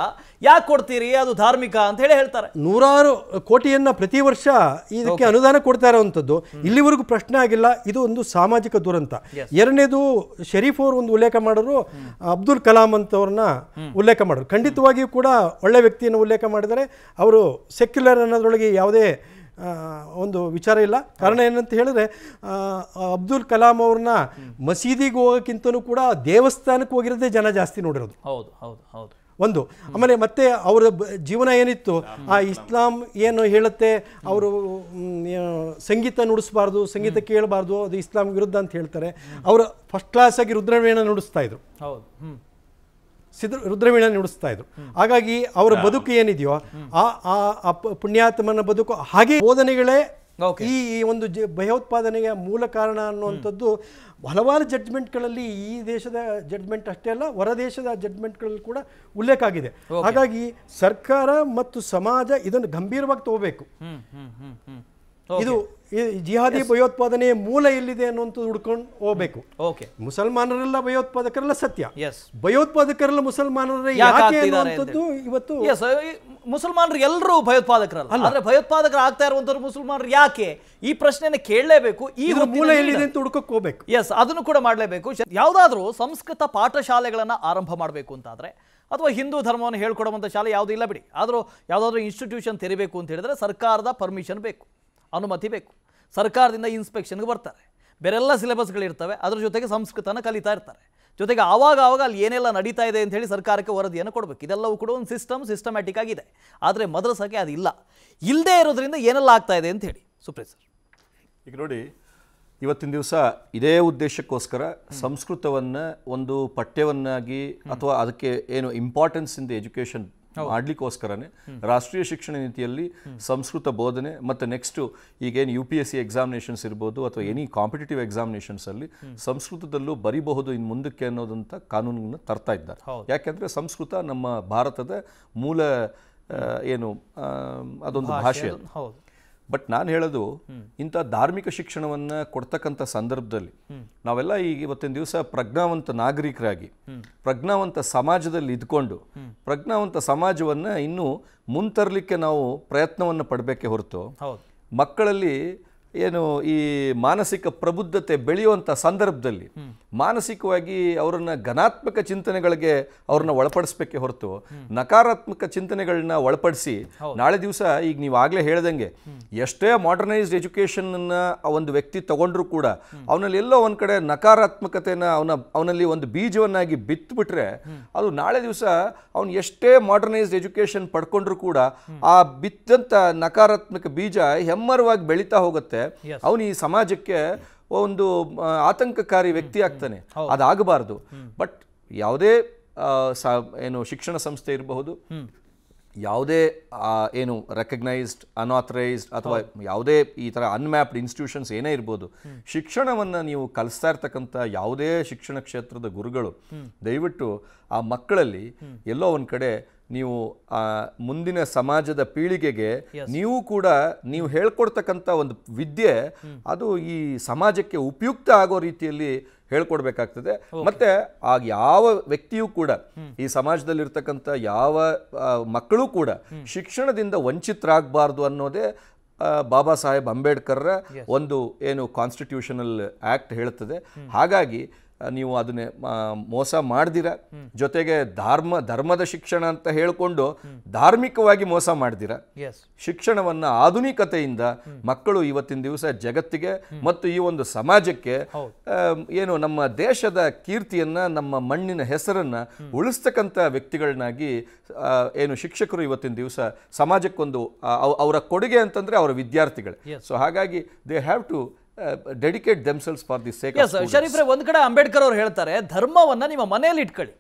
ಯಾಕೆ ಕೊಡ್ತೀರಿ ಅದು ಧಾರ್ಮಿಕ ಅಂತ ಹೇಳಿ ಹೇಳ್ತಾರೆ ನೂರಾರು ಕೋಟಿಯನ್ನ ಪ್ರತಿ ವರ್ಷ ಇದಕ್ಕೆ ಅನುದಾನ ಕೊಡ್ತಾ ಇರುವಂತದ್ದು ಇಲ್ಲಿವರೆಗೂ ಪ್ರಶ್ನೆ ಆಗಿಲ್ಲ ಇದು ಒಂದು ಸಾಮಾಜಿಕ ದುರಂತ ಎರಡನೇದು ಶರೀಫ್ ಅವರು ಒಂದು ಉಲ್ಲೇಖ ಮಾಡಿದ್ರು ಅಬ್ದುಲ್ ಕಲಾಂ ಅಂತವ್ರನ್ನ ಉಲ್ಲೇಖ ಮಾಡಿದ್ರು ಖಂಡಿತವಾಗಿಯೂ ಕೂಡ ಒಳ್ಳೆ ವ್ಯಕ್ತಿಯನ್ನು ಉಲ್ಲೇಖ ಮಾಡಿದರೆ ಅವರು ಸೆಕ್ಯುಲರ್ ಅನ್ನೋದ್ರೊಳಗೆ ಯಾವುದೇ ಒಂದು ವಿಚಾರ ಇಲ್ಲ ಕಾರಣ ಏನಂತ ಹೇಳಿದ್ರೆ ಅಬ್ದುಲ್ ಕಲಾಂ ಅವ್ರನ್ನ ಮಸೀದಿಗೆ ಹೋಗೋಕ್ಕಿಂತನೂ ಕೂಡ ದೇವಸ್ಥಾನಕ್ಕೆ ಹೋಗಿರೋದೇ ಜನ ಜಾಸ್ತಿ ನೋಡಿರೋದು ಹೌದು ಹೌದು ಹೌದು ಒಂದು ಆಮೇಲೆ ಮತ್ತೆ ಅವರ ಜೀವನ ಏನಿತ್ತು ಆ ಇಸ್ಲಾಂ ಏನು ಹೇಳುತ್ತೆ ಅವರು ಸಂಗೀತ ನುಡಿಸ್ಬಾರ್ದು ಸಂಗೀತ ಕೇಳಬಾರ್ದು ಅದು ಇಸ್ಲಾಂ ವಿರುದ್ಧ ಅಂತ ಹೇಳ್ತಾರೆ ಅವರು ಫಸ್ಟ್ ಕ್ಲಾಸ್ ಆಗಿ ರುದ್ರವೇಣ ನುಡಿಸ್ತಾ ಇದ್ರು ಹೌದು ಸಿದ್ರ ರುದ್ರವೀಣ ನುಡಿಸ್ತಾ ಇದ್ರು ಹಾಗಾಗಿ ಅವರ ಬದುಕು ಏನಿದೆಯೋ ಆ ಆ ಪುಣ್ಯಾತ್ಮನ ಬದುಕು ಹಾಗೆ ಬೋಧನೆಗಳೇ ಈ ಈ ಒಂದು ಭಯೋತ್ಪಾದನೆಗೆ ಭಯೋತ್ಪಾದನೆಯ ಮೂಲ ಕಾರಣ ಅನ್ನುವಂಥದ್ದು ಹಲವಾರು ಜಡ್ಜ್ಮೆಂಟ್ಗಳಲ್ಲಿ ಈ ದೇಶದ ಜಡ್ಜ್ಮೆಂಟ್ ಅಷ್ಟೇ ಅಲ್ಲ ಹೊರ ದೇಶದ ಜಡ್ಜ್ಮೆಂಟ್ಗಳಲ್ಲಿ ಕೂಡ ಉಲ್ಲೇಖ ಆಗಿದೆ ಹಾಗಾಗಿ ಸರ್ಕಾರ ಮತ್ತು ಸಮಾಜ ಇದನ್ನು ಗಂಭೀರವಾಗಿ ತಗೋಬೇಕು ಇದು ಜಿಹಾದಿ ಭಯೋತ್ಪಾದನೆ ಮೂಲ ಎಲ್ಲಿದೆ ಅನ್ನುವಂಥ ಹುಡ್ಕೊಂಡು ಹೋಗ್ಬೇಕು ಓಕೆ mm. ಮುಸಲ್ಮಾನರೆಲ್ಲ ಭಯೋತ್ಪಾದಕರೆಲ್ಲ ಸತ್ಯ ಎಸ್ ಭಯೋತ್ಪಾದಕರೆಲ್ಲ ಮುಸಲ್ಮಾನರ ಯಾಕೆ ಅನ್ನುವಂಥದ್ದು ಇವತ್ತು ಎಸ್ ಮುಸಲ್ಮಾನರು ಎಲ್ಲರೂ ಭಯೋತ್ಪಾದಕರಲ್ಲ ಅಂದ್ರೆ ಭಯೋತ್ಪಾದಕರು ಆಗ್ತಾ ಇರುವಂತವ್ರು ಮುಸಲ್ಮಾನರು ಯಾಕೆ ಈ ಪ್ರಶ್ನೆಯನ್ನು ಕೇಳಲೇಬೇಕು ಈ ಮೂಲ ಎಲ್ಲಿದೆ ಅಂತ ಹುಡುಕಕ್ಕೆ ಹೋಗ್ಬೇಕು ಎಸ್ ಅದನ್ನು ಕೂಡ ಮಾಡಲೇಬೇಕು ಯಾವುದಾದ್ರೂ ಸಂಸ್ಕೃತ ಪಾಠಶಾಲೆಗಳನ್ನು ಆರಂಭ ಮಾಡಬೇಕು ಅಂತಾದ್ರೆ ಅಥವಾ ಹಿಂದೂ ಧರ್ಮವನ್ನು ಹೇಳ್ಕೊಡುವಂಥ ಶಾಲೆ ಯಾವುದೂ ಇಲ್ಲ ಬಿಡಿ ಆದರೂ ಯಾವುದಾದ್ರೂ ಇನ್ಸ್ಟಿಟ್ಯೂಷನ್ ತೆರಿಬೇಕು ಅಂತ ಹೇಳಿದ್ರೆ ಸರ್ಕಾರದ ಪರ್ಮಿಷನ್ ಬೇಕು ಅನುಮತಿ ಬೇಕು ಸರ್ಕಾರದಿಂದ ಇನ್ಸ್ಪೆಕ್ಷನ್ಗೆ ಬರ್ತಾರೆ ಬೇರೆಲ್ಲ ಸಿಲೆಬಸ್ಗಳಿರ್ತವೆ ಅದ್ರ ಜೊತೆಗೆ ಸಂಸ್ಕೃತನ ಕಲಿತಾ ಇರ್ತಾರೆ ಜೊತೆಗೆ ಆವಾಗ ಆವಾಗ ಅಲ್ಲಿ ಏನೆಲ್ಲ ನಡೀತಾ ಇದೆ ಅಂತ ಹೇಳಿ ಸರ್ಕಾರಕ್ಕೆ ವರದಿಯನ್ನು ಕೊಡಬೇಕು ಇದೆಲ್ಲವೂ ಕೂಡ ಒಂದು ಸಿಸ್ಟಮ್ ಸಿಸ್ಟಮ್ಯಾಟಿಕ್ ಆಗಿದೆ ಆದರೆ ಅದು ಇಲ್ಲ ಇಲ್ಲದೇ ಇರೋದ್ರಿಂದ ಏನೆಲ್ಲ ಆಗ್ತಾ ಇದೆ ಅಂತ ಹೇಳಿ ಸುಪ್ರೀತ್ ಸರ್ ಈಗ ನೋಡಿ ಇವತ್ತಿನ ದಿವಸ ಇದೇ ಉದ್ದೇಶಕ್ಕೋಸ್ಕರ ಸಂಸ್ಕೃತವನ್ನು ಒಂದು ಪಠ್ಯವನ್ನಾಗಿ ಅಥವಾ ಅದಕ್ಕೆ ಏನು ಇಂಪಾರ್ಟೆನ್ಸ್ ಇನ್ ದಿ ಎಜುಕೇಷನ್ ಮಾಡಲಿಕ್ಕೋಸ್ಕರನೇ ರಾಷ್ಟ್ರೀಯ ಶಿಕ್ಷಣ ನೀತಿಯಲ್ಲಿ ಸಂಸ್ಕೃತ ಬೋಧನೆ ಮತ್ತು ನೆಕ್ಸ್ಟು ಈಗೇನು U P S C examinations ಇರ್ಬೋದು ಅಥವಾ ಎನಿ ಕಾಂಪಿಟೇಟಿವ್ ಅಲ್ಲಿ ಸಂಸ್ಕೃತದಲ್ಲೂ ಬರಿಬಹುದು ಇನ್ನು ಮುಂದಕ್ಕೆ ಅನ್ನೋದಂಥ ಕಾನೂನನ್ನು ತರ್ತಾ ಇದ್ದಾರೆ ಯಾಕೆಂದರೆ ಸಂಸ್ಕೃತ ನಮ್ಮ ಭಾರತದ ಮೂಲ ಏನು ಅದೊಂದು ಭಾಷೆ ಹೌದು ಬಟ್ ನಾನು ಹೇಳೋದು ಇಂಥ ಧಾರ್ಮಿಕ ಶಿಕ್ಷಣವನ್ನು ಕೊಡ್ತಕ್ಕಂಥ ಸಂದರ್ಭದಲ್ಲಿ ನಾವೆಲ್ಲ ಈಗ ಇವತ್ತಿನ ದಿವಸ ಪ್ರಜ್ಞಾವಂತ ನಾಗರಿಕರಾಗಿ ಪ್ರಜ್ಞಾವಂತ ಸಮಾಜದಲ್ಲಿ ಇದ್ಕೊಂಡು ಪ್ರಜ್ಞಾವಂತ ಸಮಾಜವನ್ನು ಇನ್ನೂ ಮುಂತರಲಿಕ್ಕೆ ನಾವು ಪ್ರಯತ್ನವನ್ನು ಪಡಬೇಕೆ ಹೊರತು ಮಕ್ಕಳಲ್ಲಿ ಏನು ಈ ಮಾನಸಿಕ ಪ್ರಬುದ್ಧತೆ ಬೆಳೆಯುವಂಥ ಸಂದರ್ಭದಲ್ಲಿ ಮಾನಸಿಕವಾಗಿ ಅವರನ್ನು ಘನಾತ್ಮಕ ಚಿಂತನೆಗಳಿಗೆ ಅವ್ರನ್ನ ಒಳಪಡಿಸ್ಬೇಕೆ ಹೊರತು ನಕಾರಾತ್ಮಕ ಚಿಂತನೆಗಳನ್ನ ಒಳಪಡಿಸಿ ನಾಳೆ ದಿವಸ ಈಗ ನೀವು ಆಗಲೇ ಹೇಳ್ದಂಗೆ ಎಷ್ಟೇ ಮಾಡ್ರನೈಸ್ಡ್ ಆ ಒಂದು ವ್ಯಕ್ತಿ ತಗೊಂಡ್ರೂ ಕೂಡ ಅವನಲ್ಲಿ ಎಲ್ಲೋ ಒಂದು ಕಡೆ ನಕಾರಾತ್ಮಕತೆನ ಅವನ ಅವನಲ್ಲಿ ಒಂದು ಬೀಜವನ್ನಾಗಿ ಬಿತ್ತುಬಿಟ್ರೆ ಅದು ನಾಳೆ ದಿವಸ ಅವನು ಎಷ್ಟೇ ಮಾಡರ್ನೈಸ್ಡ್ ಎಜುಕೇಷನ್ ಪಡ್ಕೊಂಡ್ರೂ ಕೂಡ ಆ ಬಿತ್ತಂತ ನಕಾರಾತ್ಮಕ ಬೀಜ ಹೆಮ್ಮರವಾಗಿ ಬೆಳೀತಾ ಹೋಗುತ್ತೆ ಅವನು ಈ ಸಮಾಜಕ್ಕೆ ಒಂದು ಆತಂಕಕಾರಿ ವ್ಯಕ್ತಿ ಆಗ್ತಾನೆ ಅದಾಗಬಾರ್ದು ಬಟ್ ಯಾವುದೇ ಏನು ಶಿಕ್ಷಣ ಸಂಸ್ಥೆ ಇರಬಹುದು ಯಾವುದೇ ಏನು ರೆಕಗ್ನೈಸ್ಡ್ ಅನ್ಆಥರೈಸ್ಡ್ ಅಥವಾ ಯಾವುದೇ ಈ ಥರ ಅನ್ಮ್ಯಾಪ್ಡ್ ಇನ್ಸ್ಟಿಟ್ಯೂಷನ್ಸ್ ಏನೇ ಇರ್ಬೋದು ಶಿಕ್ಷಣವನ್ನು ನೀವು ಕಲಿಸ್ತಾ ಇರ್ತಕ್ಕಂಥ ಯಾವುದೇ ಶಿಕ್ಷಣ ಕ್ಷೇತ್ರದ ಗುರುಗಳು ದಯವಿಟ್ಟು ಆ ಮಕ್ಕಳಲ್ಲಿ ಎಲ್ಲೋ ಒಂದು ಕಡೆ ನೀವು ಆ ಮುಂದಿನ ಸಮಾಜದ ಪೀಳಿಗೆಗೆ ನೀವು ಕೂಡ ನೀವು ಹೇಳ್ಕೊಡ್ತಕ್ಕಂಥ ಒಂದು ವಿದ್ಯೆ ಅದು ಈ ಸಮಾಜಕ್ಕೆ ಉಪಯುಕ್ತ ಆಗೋ ರೀತಿಯಲ್ಲಿ ಹೇಳ್ಕೊಡ್ಬೇಕಾಗ್ತದೆ ಮತ್ತೆ ಆ ಯಾವ ವ್ಯಕ್ತಿಯೂ ಕೂಡ ಈ ಸಮಾಜದಲ್ಲಿರ್ತಕ್ಕಂಥ ಯಾವ ಮಕ್ಕಳು ಕೂಡ ಶಿಕ್ಷಣದಿಂದ ವಂಚಿತರಾಗಬಾರ್ದು ಅನ್ನೋದೇ ಬಾಬಾ ಸಾಹೇಬ್ ಅಂಬೇಡ್ಕರ್ ಒಂದು ಏನು ಕಾನ್ಸ್ಟಿಟ್ಯೂಷನಲ್ ಆಕ್ಟ್ ಹೇಳುತ್ತದೆ ಹಾಗಾಗಿ ನೀವು ಅದನ್ನೇ ಮೋಸ ಮಾಡ್ದಿರ ಜೊತೆಗೆ ಧರ್ಮ ಧರ್ಮದ ಶಿಕ್ಷಣ ಅಂತ ಹೇಳಿಕೊಂಡು ಧಾರ್ಮಿಕವಾಗಿ ಮೋಸ ಮಾಡ್ದಿರ ಶಿಕ್ಷಣವನ್ನು ಆಧುನಿಕತೆಯಿಂದ ಮಕ್ಕಳು ಇವತ್ತಿನ ದಿವಸ ಜಗತ್ತಿಗೆ ಮತ್ತು ಈ ಒಂದು ಸಮಾಜಕ್ಕೆ ಏನು ನಮ್ಮ ದೇಶದ ಕೀರ್ತಿಯನ್ನು ನಮ್ಮ ಮಣ್ಣಿನ ಹೆಸರನ್ನು ಉಳಿಸ್ತಕ್ಕಂಥ ವ್ಯಕ್ತಿಗಳನ್ನಾಗಿ ಏನು ಶಿಕ್ಷಕರು ಇವತ್ತಿನ ದಿವಸ ಸಮಾಜಕ್ಕೊಂದು ಅವರ ಕೊಡುಗೆ ಅಂತಂದರೆ ಅವರ ವಿದ್ಯಾರ್ಥಿಗಳು ಸೊ ಹಾಗಾಗಿ they have to dedicate themselves for the sake ಶರೀಫ್ರೆ ಒಂದು ಕಡೆ ಅಂಬೇಡ್ಕರ್ ಅವರು ಹೇಳ್ತಾರೆ ಧರ್ಮವನ್ನು ನಿಮ್ಮ ಮನೆಯಲ್ಲಿ ಇಟ್ಕೊಳ್ಳಿ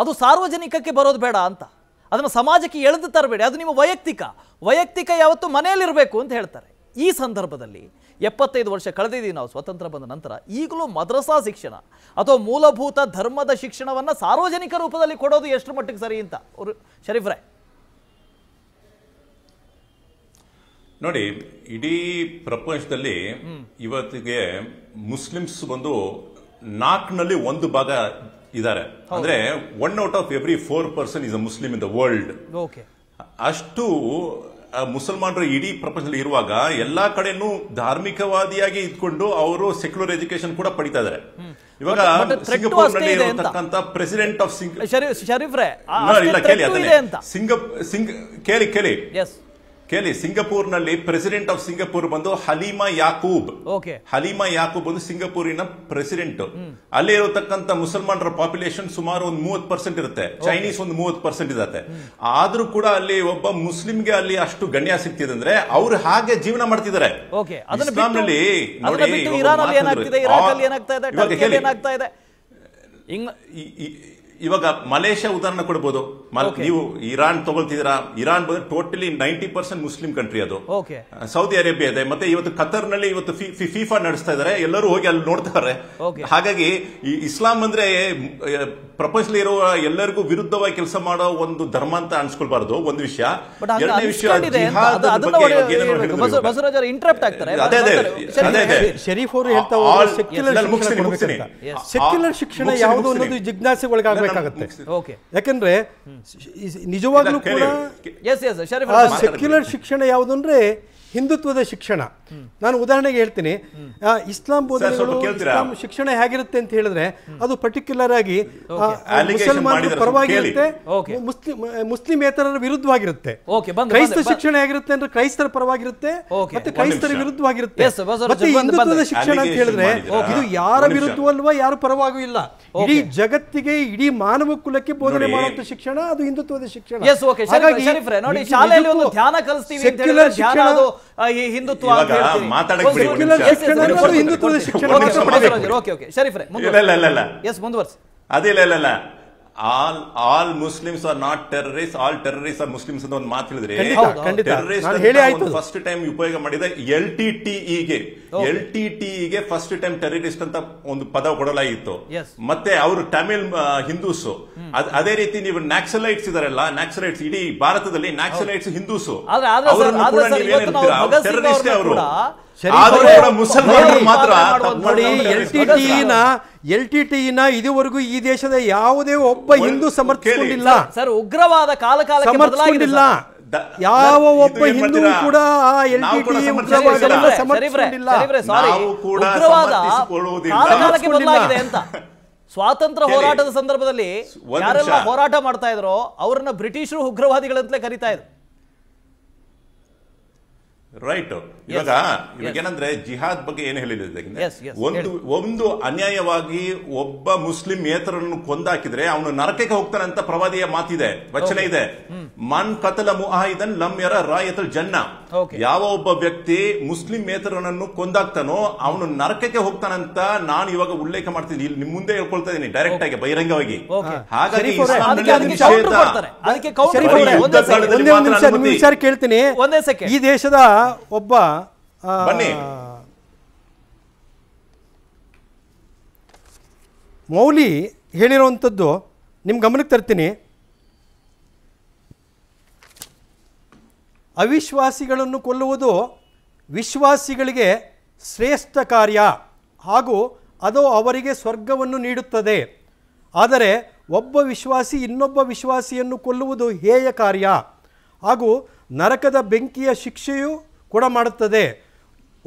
ಅದು ಸಾರ್ವಜನಿಕಕ್ಕೆ ಬರೋದು ಬೇಡ ಅಂತ ಅದನ್ನು ಸಮಾಜಕ್ಕೆ ಎಳೆದು ತರಬೇಡಿ ಅದು ನಿಮ್ಮ ವೈಯಕ್ತಿಕ ವೈಯಕ್ತಿಕ ಯಾವತ್ತು ಮನೆಯಲ್ಲಿರಬೇಕು ಅಂತ ಹೇಳ್ತಾರೆ ಈ ಸಂದರ್ಭದಲ್ಲಿ ಎಪ್ಪತ್ತೈದು ವರ್ಷ ಕಳೆದಿದ್ದೀವಿ ನಾವು ಸ್ವತಂತ್ರ ಬಂದ ನಂತರ ಈಗಲೂ ಮದ್ರಸಾ ಶಿಕ್ಷಣ ಅಥವಾ ಮೂಲಭೂತ ಧರ್ಮದ ಶಿಕ್ಷಣವನ್ನು ಸಾರ್ವಜನಿಕ ರೂಪದಲ್ಲಿ ಕೊಡೋದು ಎಷ್ಟು ಮಟ್ಟಿಗೆ ಸರಿ ಅಂತ ಅವರು ಶರೀಫ್ರೆ ನೋಡಿ ಇಡೀ ಪ್ರಪಂಚದಲ್ಲಿ ಇವತ್ತಿಗೆ ಮುಸ್ಲಿಮ್ಸ್ ಬಂದು ನಾಲ್ಕನಲ್ಲಿ ಒಂದು ಭಾಗ ಇದ್ದಾರೆ ಅಂದ್ರೆ one out of every four person is a Muslim in the world ಅಷ್ಟು ಮುಸಲ್ಮಾನರು ಇಡೀ ಪ್ರಪಂಚದಲ್ಲಿ ಇರುವಾಗ ಎಲ್ಲಾ ಕಡೆನೂ ಧಾರ್ಮಿಕವಾದಿಯಾಗಿ ಇದ್ಕೊಂಡು ಅವರು ಸೆಕ್ಯುಲರ್ ಎಜುಕೇಶನ್ ಕೂಡ ಪಡಿತಾ ಇದಾರೆ ಇವಾಗ ನಲ್ಲಿ ಇರತಕ್ಕಂತ ಪ್ರೆಸಿಡೆಂಟ್ ಆಫ್ ಸಿಂಗ್ ಇಲ್ಲ ಕೇಳಿ ಅದನ್ನೇ ಕೇಳಿ ಕೇಳಿ ಕೇಳಿ ಸಿಂಗಪುರ್ ನಲ್ಲಿ ಪ್ರೆಸಿಡೆಂಟ್ ಆಫ್ ಸಿಂಗಾಪುರ್ ಬಂದು ಹಲೀಮಾ ಯಾಕೂಬ್ ಹಲೀಮಾ ಯಾಕೂಬ್ ಒಂದು ಸಿಂಗಾಪುರಿನ ಪ್ರೆಸಿಡೆಂಟ್ ಅಲ್ಲಿ ಇರತಕ್ಕಂತ ಮುಸಲ್ಮಾನರ ಪಾಪ್ಯುಲೇಷನ್ ಸುಮಾರು ಒಂದು ಮೂವತ್ ಪರ್ಸೆಂಟ್ ಇರುತ್ತೆ ಚೈನೀಸ್ ಒಂದು ಮೂವತ್ ಪರ್ಸೆಂಟ್ ಇರುತ್ತೆ ಆದ್ರೂ ಕೂಡ ಅಲ್ಲಿ ಒಬ್ಬ ಮುಸ್ಲಿಂಗೆ ಅಲ್ಲಿ ಅಷ್ಟು ಗಣ್ಯ ಸಿಗ್ತಿದೆ ಅಂದ್ರೆ ಅವ್ರು ಹಾಗೆ ಜೀವನ ಮಾಡ್ತಿದ್ದಾರೆ ಇಸ್ಲಾಂನಲ್ಲಿ ಇವಾಗ ಮಲೇಷ್ಯಾ ಉದಾಹರಣೆ ಕೊಡ್ಬೋದು ನೀವು ಇರಾನ್ ತಗೊಳ್ತಿದ್ದೀರಾ Iran totally ninety percent Muslim country ಅದು ಸೌದಿ ಅರೇಬಿಯಾ ಇದೆ ಮತ್ತೆ ಇವತ್ತು ಕತರ್ ನಲ್ಲಿ ಇವತ್ತು ಫಿಫಾ ನಡೆಸ್ತಾ ಇದಾರೆ ಎಲ್ಲರೂ ಹೋಗಿ ಅಲ್ಲಿ ನೋಡ್ತಾರೆ ಹಾಗಾಗಿ ಈ ಇಸ್ಲಾಂ ಅಂದ್ರೆ ಪ್ರಪಂಚದಲ್ಲಿ ಇರುವ ಎಲ್ಲರಿಗೂ ವಿರುದ್ಧವಾಗಿ ಕೆಲಸ ಮಾಡೋ ಒಂದು ಧರ್ಮ ಅಂತ ಅನ್ಸ್ಕೊಳ್ಬಾರ್ದು ಒಂದು ವಿಷಯ ಎರಡನೇ ವಿಷಯ ಅವರು ಹೇಳ್ತಾ ಸೆಕ್ಯುಲರ್ ಶಿಕ್ಷಣ ಯಾವುದು ಅನ್ನೋದು ಜಿಜ್ಞಾಸೆ ಒಳಗಾಗಬೇಕಾಗತ್ತೆ ಯಾಕಂದ್ರೆ ನಿಜವಾಗ್ಲೂ ಕೂಡ ಸೆಕ್ಯುಲರ್ ಶಿಕ್ಷಣ ಯಾವುದು ಅಂದ್ರೆ ಹಿಂದುತ್ವದ ಶಿಕ್ಷಣ ನಾನು ಉದಾಹರಣೆಗೆ ಹೇಳ್ತೀನಿ ಇಸ್ಲಾಂ ಬೋಧನೆಗಳು ಇಸ್ಲಾಂ ಶಿಕ್ಷಣ ಹೇಗಿರುತ್ತೆ ಅಂತ ಹೇಳಿದ್ರೆ ಅದು ಪರ್ಟಿಕ್ಯುಲರ್ ಆಗಿ ಮುಸಲ್ಮಾನರ ಪರವಾಗಿರುತ್ತೆ ಮುಸ್ಲಿಂ ಮುಸ್ಲಿಮೇತರರ ವಿರುದ್ಧವಾಗಿರುತ್ತೆ ಕ್ರೈಸ್ತ ಶಿಕ್ಷಣ ಹೇಗಿರುತ್ತೆ ಅಂದ್ರೆ ಕ್ರೈಸ್ತರ ಪರವಾಗಿರುತ್ತೆ ಮತ್ತೆ ಕ್ರೈಸ್ತರ ವಿರುದ್ಧವಾಗಿರುತ್ತೆ ಮತ್ತೆ ಹಿಂದುತ್ವದ ಶಿಕ್ಷಣ ಅಂತ ಹೇಳಿದ್ರೆ ಇದು ಯಾರ ವಿರುದ್ಧವಲ್ವಾ ಯಾರು ಪರವಾಗೂ ಇಲ್ಲ ಇಡೀ ಜಗತ್ತಿಗೆ ಇಡೀ ಮಾನವ ಕುಲಕ್ಕೆ ಬೋಧನೆ ಮಾಡುವಂತ ಶಿಕ್ಷಣ ಅದು ಹಿಂದುತ್ವದ ಶಿಕ್ಷಣ ಶಾಲೆಯಲ್ಲಿ ಒಂದು ಧ್ಯಾನ ಕಲಿಸ್ತೀವಿ ಅಂತ ಹೇಳಿದ್ರೆ ಧ್ಯಾನ ಅದು ಈ ಹಿಂದುತ್ವ ಮಾತಾಡಕ್ಕೆ ಮುಂದುವರ್ಸಿ ಅದಿಲ್ಲ ಇಲ್ಲ all all Muslims are not terrorists all terrorists are Muslims ಅಂತ ಒಂದು ಮಾತು ಹೇಳಿದ್ರೆ ಟೆರರಿಸ್ಟ್ ಫಸ್ಟ್ ಟೈಮ್ ಉಪಯೋಗ ಮಾಡಿದ ಎಲ್ ಟಿ e ಗೆ ಎಲ್ ಟಿ e ಗೆ ಫಸ್ಟ್ ಟೈಮ್ ಟೆರರಿಸ್ಟ್ ಅಂತ ಒಂದು ಪದ ಕೊಡಲಾಗಿತ್ತು ಮತ್ತೆ ಅವರು ತಮಿಳ್ ಹಿಂದೂಸ್ ಅದೇ ರೀತಿ ನೀವು ನ್ಯಾಕ್ಸಲೈಟ್ಸ್ ಇದಾರಲ್ಲ ನ್ಯಾಕ್ಸಲೈಟ್ಸ್ ಇಡೀ ಭಾರತದಲ್ಲಿ ನ್ಯಾಕ್ಸಲೈಟ್ಸ್ ಹಿಂದೂಸ್ ಅವರ ಟೆರರಿಸ್ಟ್ ಅವರು ಎಲ್ ಟಿ ಟಿ ನ ಇದುವರೆಗೂ ಈ ದೇಶದ ಯಾವುದೇ ಒಬ್ಬ ಹಿಂದೂ ಸಮರ್ಥಿಸಿಕೊಂಡಿಲ್ಲ ಸರ್ ಉಗ್ರವಾದ ಕಾಲ ಕಾಲಕ್ಕೆ ಸಮರ್ಥಿಸಿಕೊಂಡಿಲ್ಲ ಯಾವ ಒಬ್ಬ ಹಿಂದೂ ಕೂಡ ಆ ಎಲ್ ಟಿ ಟಿ ಸಮರ್ಥಿಸಿಕೊಂಡಿಲ್ಲ ಉಗ್ರವಾದ ಕಾಲ ಕಾಲಕ್ಕೆ ಬದಲಾಗಿದೆ ಅಂತ ಸ್ವಾತಂತ್ರ್ಯ ಹೋರಾಟದ ಸಂದರ್ಭದಲ್ಲಿ ಯಾರೆಲ್ಲ ಹೋರಾಟ ಮಾಡ್ತಾ ಇದ್ರು ಅವರನ್ನ ಬ್ರಿಟಿಷರು ಉಗ್ರವಾದಿಗಳಂತಲೇ ಕರಿತಾ ಇದ್ರು ರೈಟ್ ಇವಾಗ ಇವಾಗ ಏನಂದ್ರೆ ಜಿಹಾದ್ ಬಗ್ಗೆ ಏನು ಹೇಳಿದ್ರೆ ಒಂದು ಒಂದು ಅನ್ಯಾಯವಾಗಿ ಒಬ್ಬ ಮುಸ್ಲಿಂ ಏತರನ್ನು ಕೊಂದಾಕಿದ್ರೆ ಅವನು ನರಕಕ್ಕೆ ಹೋಗ್ತಾನೆ ಅಂತ ಪ್ರವಾದಿಯ ಮಾತಿದೆ ವಚನ ಇದೆ ಮನ್ ಕತಲ ಮುಹಾಯಿದನ್ ಲಮ್ಯರ ರಾಯತಲ್ ಜನ್ನ ಯಾವ ಒಬ್ಬ ವ್ಯಕ್ತಿ ಮುಸ್ಲಿಂ ಮೇತರನನ್ನು ಕೊಂದಾಗ್ತಾನೋ ಅವನು ನರಕಕ್ಕೆ ಹೋಗ್ತಾನಂತ ನಾನು ಇವಾಗ ಉಲ್ಲೇಖ ಮಾಡ್ತೀನಿ ಇಲ್ಲಿ ನಿಮ್ ಮುಂದೆ ಹೇಳ್ಕೊಳ್ತಾ ಇದ್ದೀನಿ ಡೈರೆಕ್ಟ್ ಆಗಿ ಬಹಿರಂಗವಾಗಿ ಹಾಗಾಗಿ ಕೇಳ್ತೀನಿ ಈ ದೇಶದ ಒಬ್ಬ ಬನ್ನಿ ಮೌಲಿ ಹೇಳಿರುವಂತದ್ದು ನಿಮ್ ಗಮನಕ್ಕೆ ತರ್ತೀನಿ ಅವಿಶ್ವಾಸಿಗಳನ್ನು ಕೊಲ್ಲುವುದು ವಿಶ್ವಾಸಿಗಳಿಗೆ ಶ್ರೇಷ್ಠ ಕಾರ್ಯ ಹಾಗೂ ಅದು ಅವರಿಗೆ ಸ್ವರ್ಗವನ್ನು ನೀಡುತ್ತದೆ ಆದರೆ ಒಬ್ಬ ವಿಶ್ವಾಸಿ ಇನ್ನೊಬ್ಬ ವಿಶ್ವಾಸಿಯನ್ನು ಕೊಲ್ಲುವುದು ಹೇಯ ಕಾರ್ಯ ಹಾಗೂ ನರಕದ ಬೆಂಕಿಯ ಶಿಕ್ಷೆಯೂ ಕೂಡ ಮಾಡುತ್ತದೆ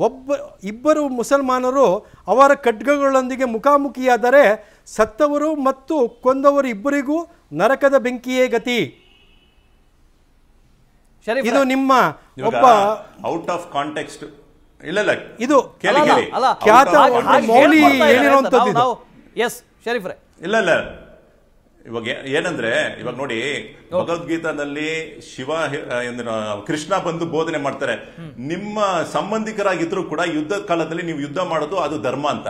ಒಬ್ಬ ಇಬ್ಬರು ಮುಸಲ್ಮಾನರು ಅವರ ಖಡ್ಗಗಳೊಂದಿಗೆ ಮುಖಾಮುಖಿಯಾದರೆ ಸತ್ತವರು ಮತ್ತು ಕೊಂದವರು ಇಬ್ಬರಿಗೂ ನರಕದ ಬೆಂಕಿಯೇ ಗತಿ ಇದು ನಿಮ್ಮ ಒಬ್ಬ ಔಟ್ ಆಫ್ ಕಾಂಟೆಕ್ಸ್ಟ್ ಇಲ್ಲ ಇದು ಎಸ್ ಇಲ್ಲ ಇಲ್ಲ ಇವಾಗ ಏನಂದ್ರೆ ಇವಾಗ ನೋಡಿ ಭಗವದ್ಗೀತಾದಲ್ಲಿ ಶಿವ ಕೃಷ್ಣ ಬಂದು ಬೋಧನೆ ಮಾಡ್ತಾರೆ ನಿಮ್ಮ ಸಂಬಂಧಿಕರಾಗಿದ್ರು ಕೂಡ ಯುದ್ಧ ಕಾಲದಲ್ಲಿ ನೀವು ಯುದ್ಧ ಮಾಡೋದು ಅದು ಧರ್ಮ ಅಂತ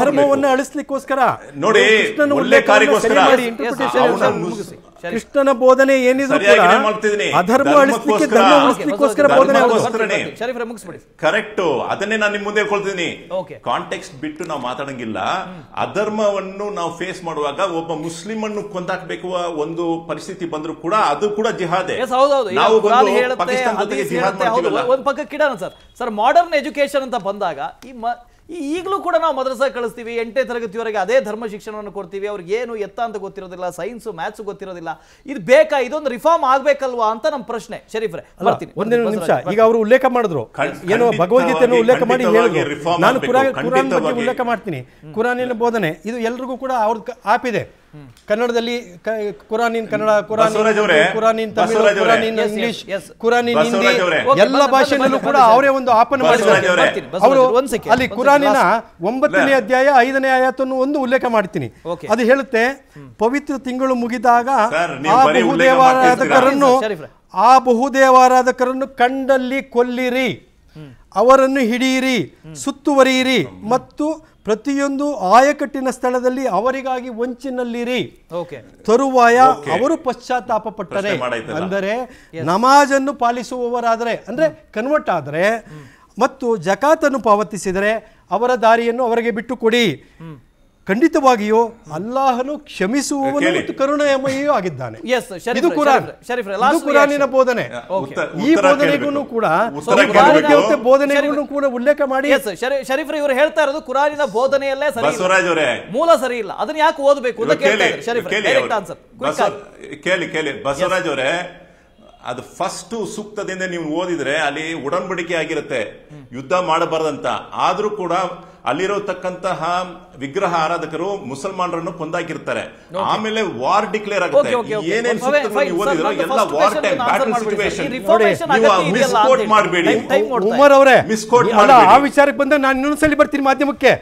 ಧರ್ಮ ಅಳಿಸ್ಲಿಕ್ಕೋಸ್ಕರ ನೋಡಿ ಒಳ್ಳೆ ಕಾರ್ಯಕ್ಕೋಸ್ಕರ ಕೃಷ್ಣನ ಬೋಧನೆ ಏನಿದ್ರು ಅಧರ್ಮ ಅಳಿಸ್ಲಿಕ್ಕೆ ಕರೆಕ್ಟ್ ಅದನ್ನೇ ನಾನು ನಿಮ್ ಮುಂದೆ ಹೇಳ್ಕೊಳ್ತೀನಿ ಕಾಂಟೆಕ್ಸ್ಟ್ ಬಿಟ್ಟು ನಾವು ಮಾತಾಡಂಗಿಲ್ಲ ಅಧರ್ಮವನ್ನು ನಾವು ಫೇಸ್ ಮಾಡುವಾಗ ಒಬ್ಬ ಮುಸ್ಲಿಂ ಅನ್ನು ಕೊಂದಾಕಬೇಕು ಒಂದು ಪರಿಸ್ಥಿತಿ ಬಂದ್ರು ಕೂಡ ಅದು ಕೂಡ ಜಿಹಾದೆ ನಾವು ಪಾಕಿಸ್ತಾನ ಜೊತೆಗೆ ಜಿಹಾದ್ ಮಾಡ್ತೀವಲ್ಲ ಸರ್ ಸರ್ ಮಾಡರ್ನ್ ಎಜುಕೇಶನ್ ಅಂತ ಬಂದಾಗ ಈ ಈಗಲೂ ಕೂಡ ನಾವು ಮದ್ರಸಾ ಕಳಿಸ್ತೀವಿ ಎಂಟನೇ ತರಗತಿವರೆಗೆ ಅದೇ ಧರ್ಮ ಶಿಕ್ಷಣವನ್ನು ಕೊಡ್ತೀವಿ ಅವ್ರಿಗೆ ಏನು ಎತ್ತ ಅಂತ ಗೊತ್ತಿರೋದಿಲ್ಲ ಸೈನ್ಸು ಮ್ಯಾಥ್ಸ್ ಗೊತ್ತಿರೋದಿಲ್ಲ ಇದು ಬೇಕಾ ಇದೊಂದು ರಿಫಾರ್ಮ್ ಆಗ್ಬೇಕಲ್ವಾ ಅಂತ ನಮ್ಮ ಪ್ರಶ್ನೆ ಶರೀಫ್ರೆ ಬರ್ತೀನಿ ಒಂದೇ ನಿಮಿಷ ಈಗ ಅವರು ಉಲ್ಲೇಖ ಮಾಡಿದ್ರು ಏನು ಭಗವದ್ಗೀತೆಯನ್ನು ಉಲ್ಲೇಖ ಮಾಡಿ ನಾನು ಕುರಾನ್ ಉಲ್ಲೇಖ ಮಾಡ್ತೀನಿ ಕುರಾನಿನ ಬೋಧನೆ ಇದು ಎಲ್ರಿಗೂ ಕೂಡ ಅವ್ರದ್ದು ಆಪ್ ಇದೆ ಕನ್ನಡದಲ್ಲಿ ಕುರಾನಿನ್ ಕನ್ನಡ ಕುರಾನಿನ್ ತಮಿಳು ಕುರಾನಿನ್ ಇಂಗ್ಲಿಷ್ ಕುರಾನಿನ್ ಹಿಂದಿ ಎಲ್ಲ ಭಾಷೆಯಲ್ಲೂ ಕೂಡ ಅವರೇ ಒಂದು ಆಪನ ಮಾಡಿದ್ದಾರೆ ಅವರು ಅಲ್ಲಿ ಕುರಾನಿನ ಒಂಬತ್ತನೇ ಅಧ್ಯಾಯ ಐದನೇ ಆಯಾತನ್ನು ಒಂದು ಉಲ್ಲೇಖ ಮಾಡ್ತೀನಿ ಅದು ಹೇಳುತ್ತೆ ಪವಿತ್ರ ತಿಂಗಳು ಮುಗಿದಾಗ ಆ ಬಹುದೇವಾರಾಧಕರನ್ನು ಆ ಬಹುದೇವಾರಾಧಕರನ್ನು ಕಂಡಲ್ಲಿ ಕೊಲ್ಲಿರಿ ಅವರನ್ನು ಹಿಡಿಯಿರಿ ಸುತ್ತುವರಿಯಿರಿ ಮತ್ತು ಪ್ರತಿಯೊಂದು ಆಯಕಟ್ಟಿನ ಸ್ಥಳದಲ್ಲಿ ಅವರಿಗಾಗಿ ವಂಚಿನಲ್ಲಿರಿ ತರುವಾಯ ಅವರು ಪಶ್ಚಾತ್ತಾಪ ಪಟ್ಟರೆ ಅಂದರೆ ನಮಾಜನ್ನು ಪಾಲಿಸುವವರಾದರೆ ಅಂದರೆ ಕನ್ವರ್ಟ್ ಆದರೆ ಮತ್ತು ಜಕಾತನ್ನು ಪಾವತಿಸಿದರೆ ಅವರ ದಾರಿಯನ್ನು ಅವರಿಗೆ ಬಿಟ್ಟು ಕೊಡಿ ಖಂಡಿತವಾಗಿಯೂ ಅಲ್ಲಾಹನು ಕ್ಷಮಿಸುವವನು ಮತ್ತು ಕರುಣಾಮಯೂ ಆಗಿದ್ದಾನೆ ಇದು ಕುರಾನ್ ಇದು ಕುರಾನಿನ ಬೋಧನೆ ಈ ಬೋಧನೆಗೂ ಕೂಡ ಬೋಧನೆಗೂ ಕೂಡ ಉಲ್ಲೇಖ ಮಾಡಿ ಶರೀಫ್ರ ಇವರು ಹೇಳ್ತಾ ಇರೋದು ಕುರಾನಿನ ಬೋಧನೆಯಲ್ಲೇ ಸರಿ ಮೂಲ ಸರಿ ಇಲ್ಲ ಅದನ್ನ ಯಾಕೆ ಓದಬೇಕು ಅಂತ ಕೇಳಿ ಕೇಳಿ ಬಸವರಾಜ್ ಅವರೇ ಅದು ಫಸ್ಟ್ ಸೂಕ್ತದಿಂದ ನೀವು ಓದಿದ್ರೆ ಅಲ್ಲಿ ಉಡನ್ಬಡಿಕೆ ಆಗಿರುತ್ತೆ ಯುದ್ಧ ಮಾಡಬಾರ್ದಂತ ಆದ್ರೂ ಕೂಡ ಅಲ್ಲಿರತಕ್ಕಂತಹ ವಿಗ್ರಹ ಆರಾಧಕರು ಮುಸಲ್ಮಾನರನ್ನು ಕೊಂದಾಕಿರ್ತಾರೆ ಆಮೇಲೆ ವಾರ್ ಡಿಕ್ಲೇರ್ ಆಗುತ್ತೆ ಏನೇನ್ ಓದಿದ್ರು ಎಲ್ಲ war time battle situation misquote ಮಾಡಬೇಡಿ ಉಮರ್ ಅವರೇ ಮಿಸ್ಕೋಟ್ ಆ ವಿಚಾರಕ್ಕೆ ಬಂದ ನಾನು ಇನ್ನೊಂದ್ಸಲಿ ಬರ್ತೀನಿ ಮಾಧ್ಯಮಕ್ಕೆ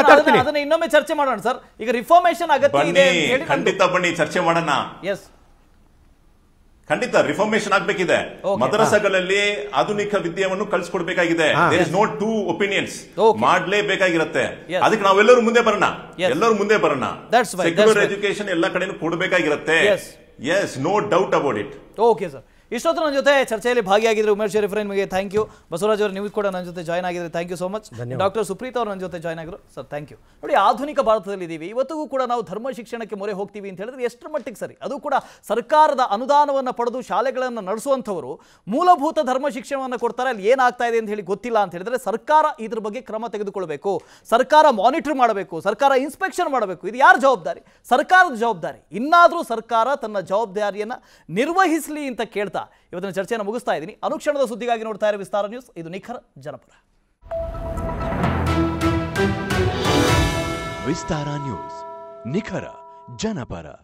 ಮಾತಾಡ್ತೀನಿ ಅದನ್ನ ಇನ್ನೊಮ್ಮೆ ಚರ್ಚೆ ಮಾಡೋಣ ಸರ್ ಈಗ ರಿಫಾರ್ಮೇಶನ್ ಅಗತ್ಯ ಇದೆ ಖಂಡಿತ ಬನ್ನಿ ಚರ್ಚೆ ಮಾಡೋಣ ಎಸ್ ಖಂಡಿತ ರಿಫಾರ್ಮೇಶನ್ ಆಗಬೇಕಿದೆ ಮದ್ರಸಗಳಲ್ಲಿ ಆಧುನಿಕ ವಿದ್ಯೆಯನ್ನು ಕಳಿಸ್ಕೊಡ್ಬೇಕಾಗಿದೆ ನೋ ಟೂ ಒಪಿನಿಯನ್ಸ್ ಮಾಡ್ಲೇಬೇಕಾಗಿರುತ್ತೆ ಅದಕ್ಕೆ ನಾವೆಲ್ಲರೂ ಮುಂದೆ ಬರೋಣ ಎಲ್ಲರೂ ಮುಂದೆ ಬರೋಣ ಸೆಕ್ಯುಲರ್ ಎಜುಕೇಶನ್ ಎಲ್ಲ ಕಡೆನೂ ಕೊಡಬೇಕಾಗಿರುತ್ತೆ yes no doubt about it okay sir ಇಷ್ಟೊತ್ತು ನನ್ನ ಜೊತೆ ಚರ್ಚೆಯಲ್ಲಿ ಭಾಗಿಯಾಗಿದ್ರು ಉಮೇಶ್ ಫ್ರೆಂಡ್ ನಿಮಗೆ ಥ್ಯಾಂಕ್ ಯು ಬಸವರಾಜ್ ಅವರು ನೀವು ಕೂಡ ನನ್ನ ಜೊತೆ ಜಾಯ್ನ್ ಆಗಿದ್ರೆ thank you so much doctor Supreeth ಅವರು ನನ್ನ ಜೊತೆ ಜಾಯ್ನ್ ಆಗಿದ್ರು ಸರ್ ಥ್ಯಾಂಕ್ ಯು ನೋಡಿ ಆಧುನಿಕ ಭಾರತದಲ್ಲಿ ಇದ್ದೀವಿ ಇವತ್ತಿಗೂ ಕೂಡ ನಾವು ಧರ್ಮ ಶಿಕ್ಷಣಕ್ಕೆ ಮೊರೆ ಹೋಗ್ತೀವಿ ಅಂತ ಹೇಳಿದ್ರೆ ಎಷ್ಟರ ಮಟ್ಟಿಗೆ ಸರಿ ಅದು ಕೂಡ ಸರ್ಕಾರದ ಅನುದಾನವನ್ನು ಪಡೆದು ಶಾಲೆಗಳನ್ನು ನಡೆಸುವಂಥವರು ಮೂಲಭೂತ ಧರ್ಮ ಶಿಕ್ಷಣವನ್ನು ಕೊಡ್ತಾರೆ ಅಲ್ಲಿ ಏನಾಗ್ತಾ ಇದೆ ಅಂತ ಹೇಳಿ ಗೊತ್ತಿಲ್ಲ ಅಂತ ಹೇಳಿದ್ರೆ ಸರ್ಕಾರ ಇದ್ರ ಬಗ್ಗೆ ಕ್ರಮ ತೆಗೆದುಕೊಳ್ಬೇಕು ಸರ್ಕಾರ ಮಾನಿಟರ್ ಮಾಡಬೇಕು ಸರ್ಕಾರ ಇನ್ಸ್ಪೆಕ್ಷನ್ ಮಾಡಬೇಕು ಇದು ಯಾರ ಜವಾಬ್ದಾರಿ ಸರ್ಕಾರದ ಜವಾಬ್ದಾರಿ ಇನ್ನಾದರೂ ಸರ್ಕಾರ ತನ್ನ ಜವಾಬ್ದಾರಿಯನ್ನು ನಿರ್ವಹಿಸಲಿ ಅಂತ ಕೇಳ್ತಾರೆ ಹೇಳ್ತಾ ಇವತ್ತಿನ ಚರ್ಚೆಯನ್ನು ಮುಗಿಸ್ತಾ ಇದ್ದೀನಿ ಅನುಕ್ಷಣದ ಸುದ್ದಿಗಾಗಿ ನೋಡ್ತಾ ಇರೋ ವಿಸ್ತಾರ ನ್ಯೂಸ್ ಇದು ನಿಖರ ಜನಪರ ವಿಸ್ತಾರ ನ್ಯೂಸ್ ನಿಖರ ಜನಪರ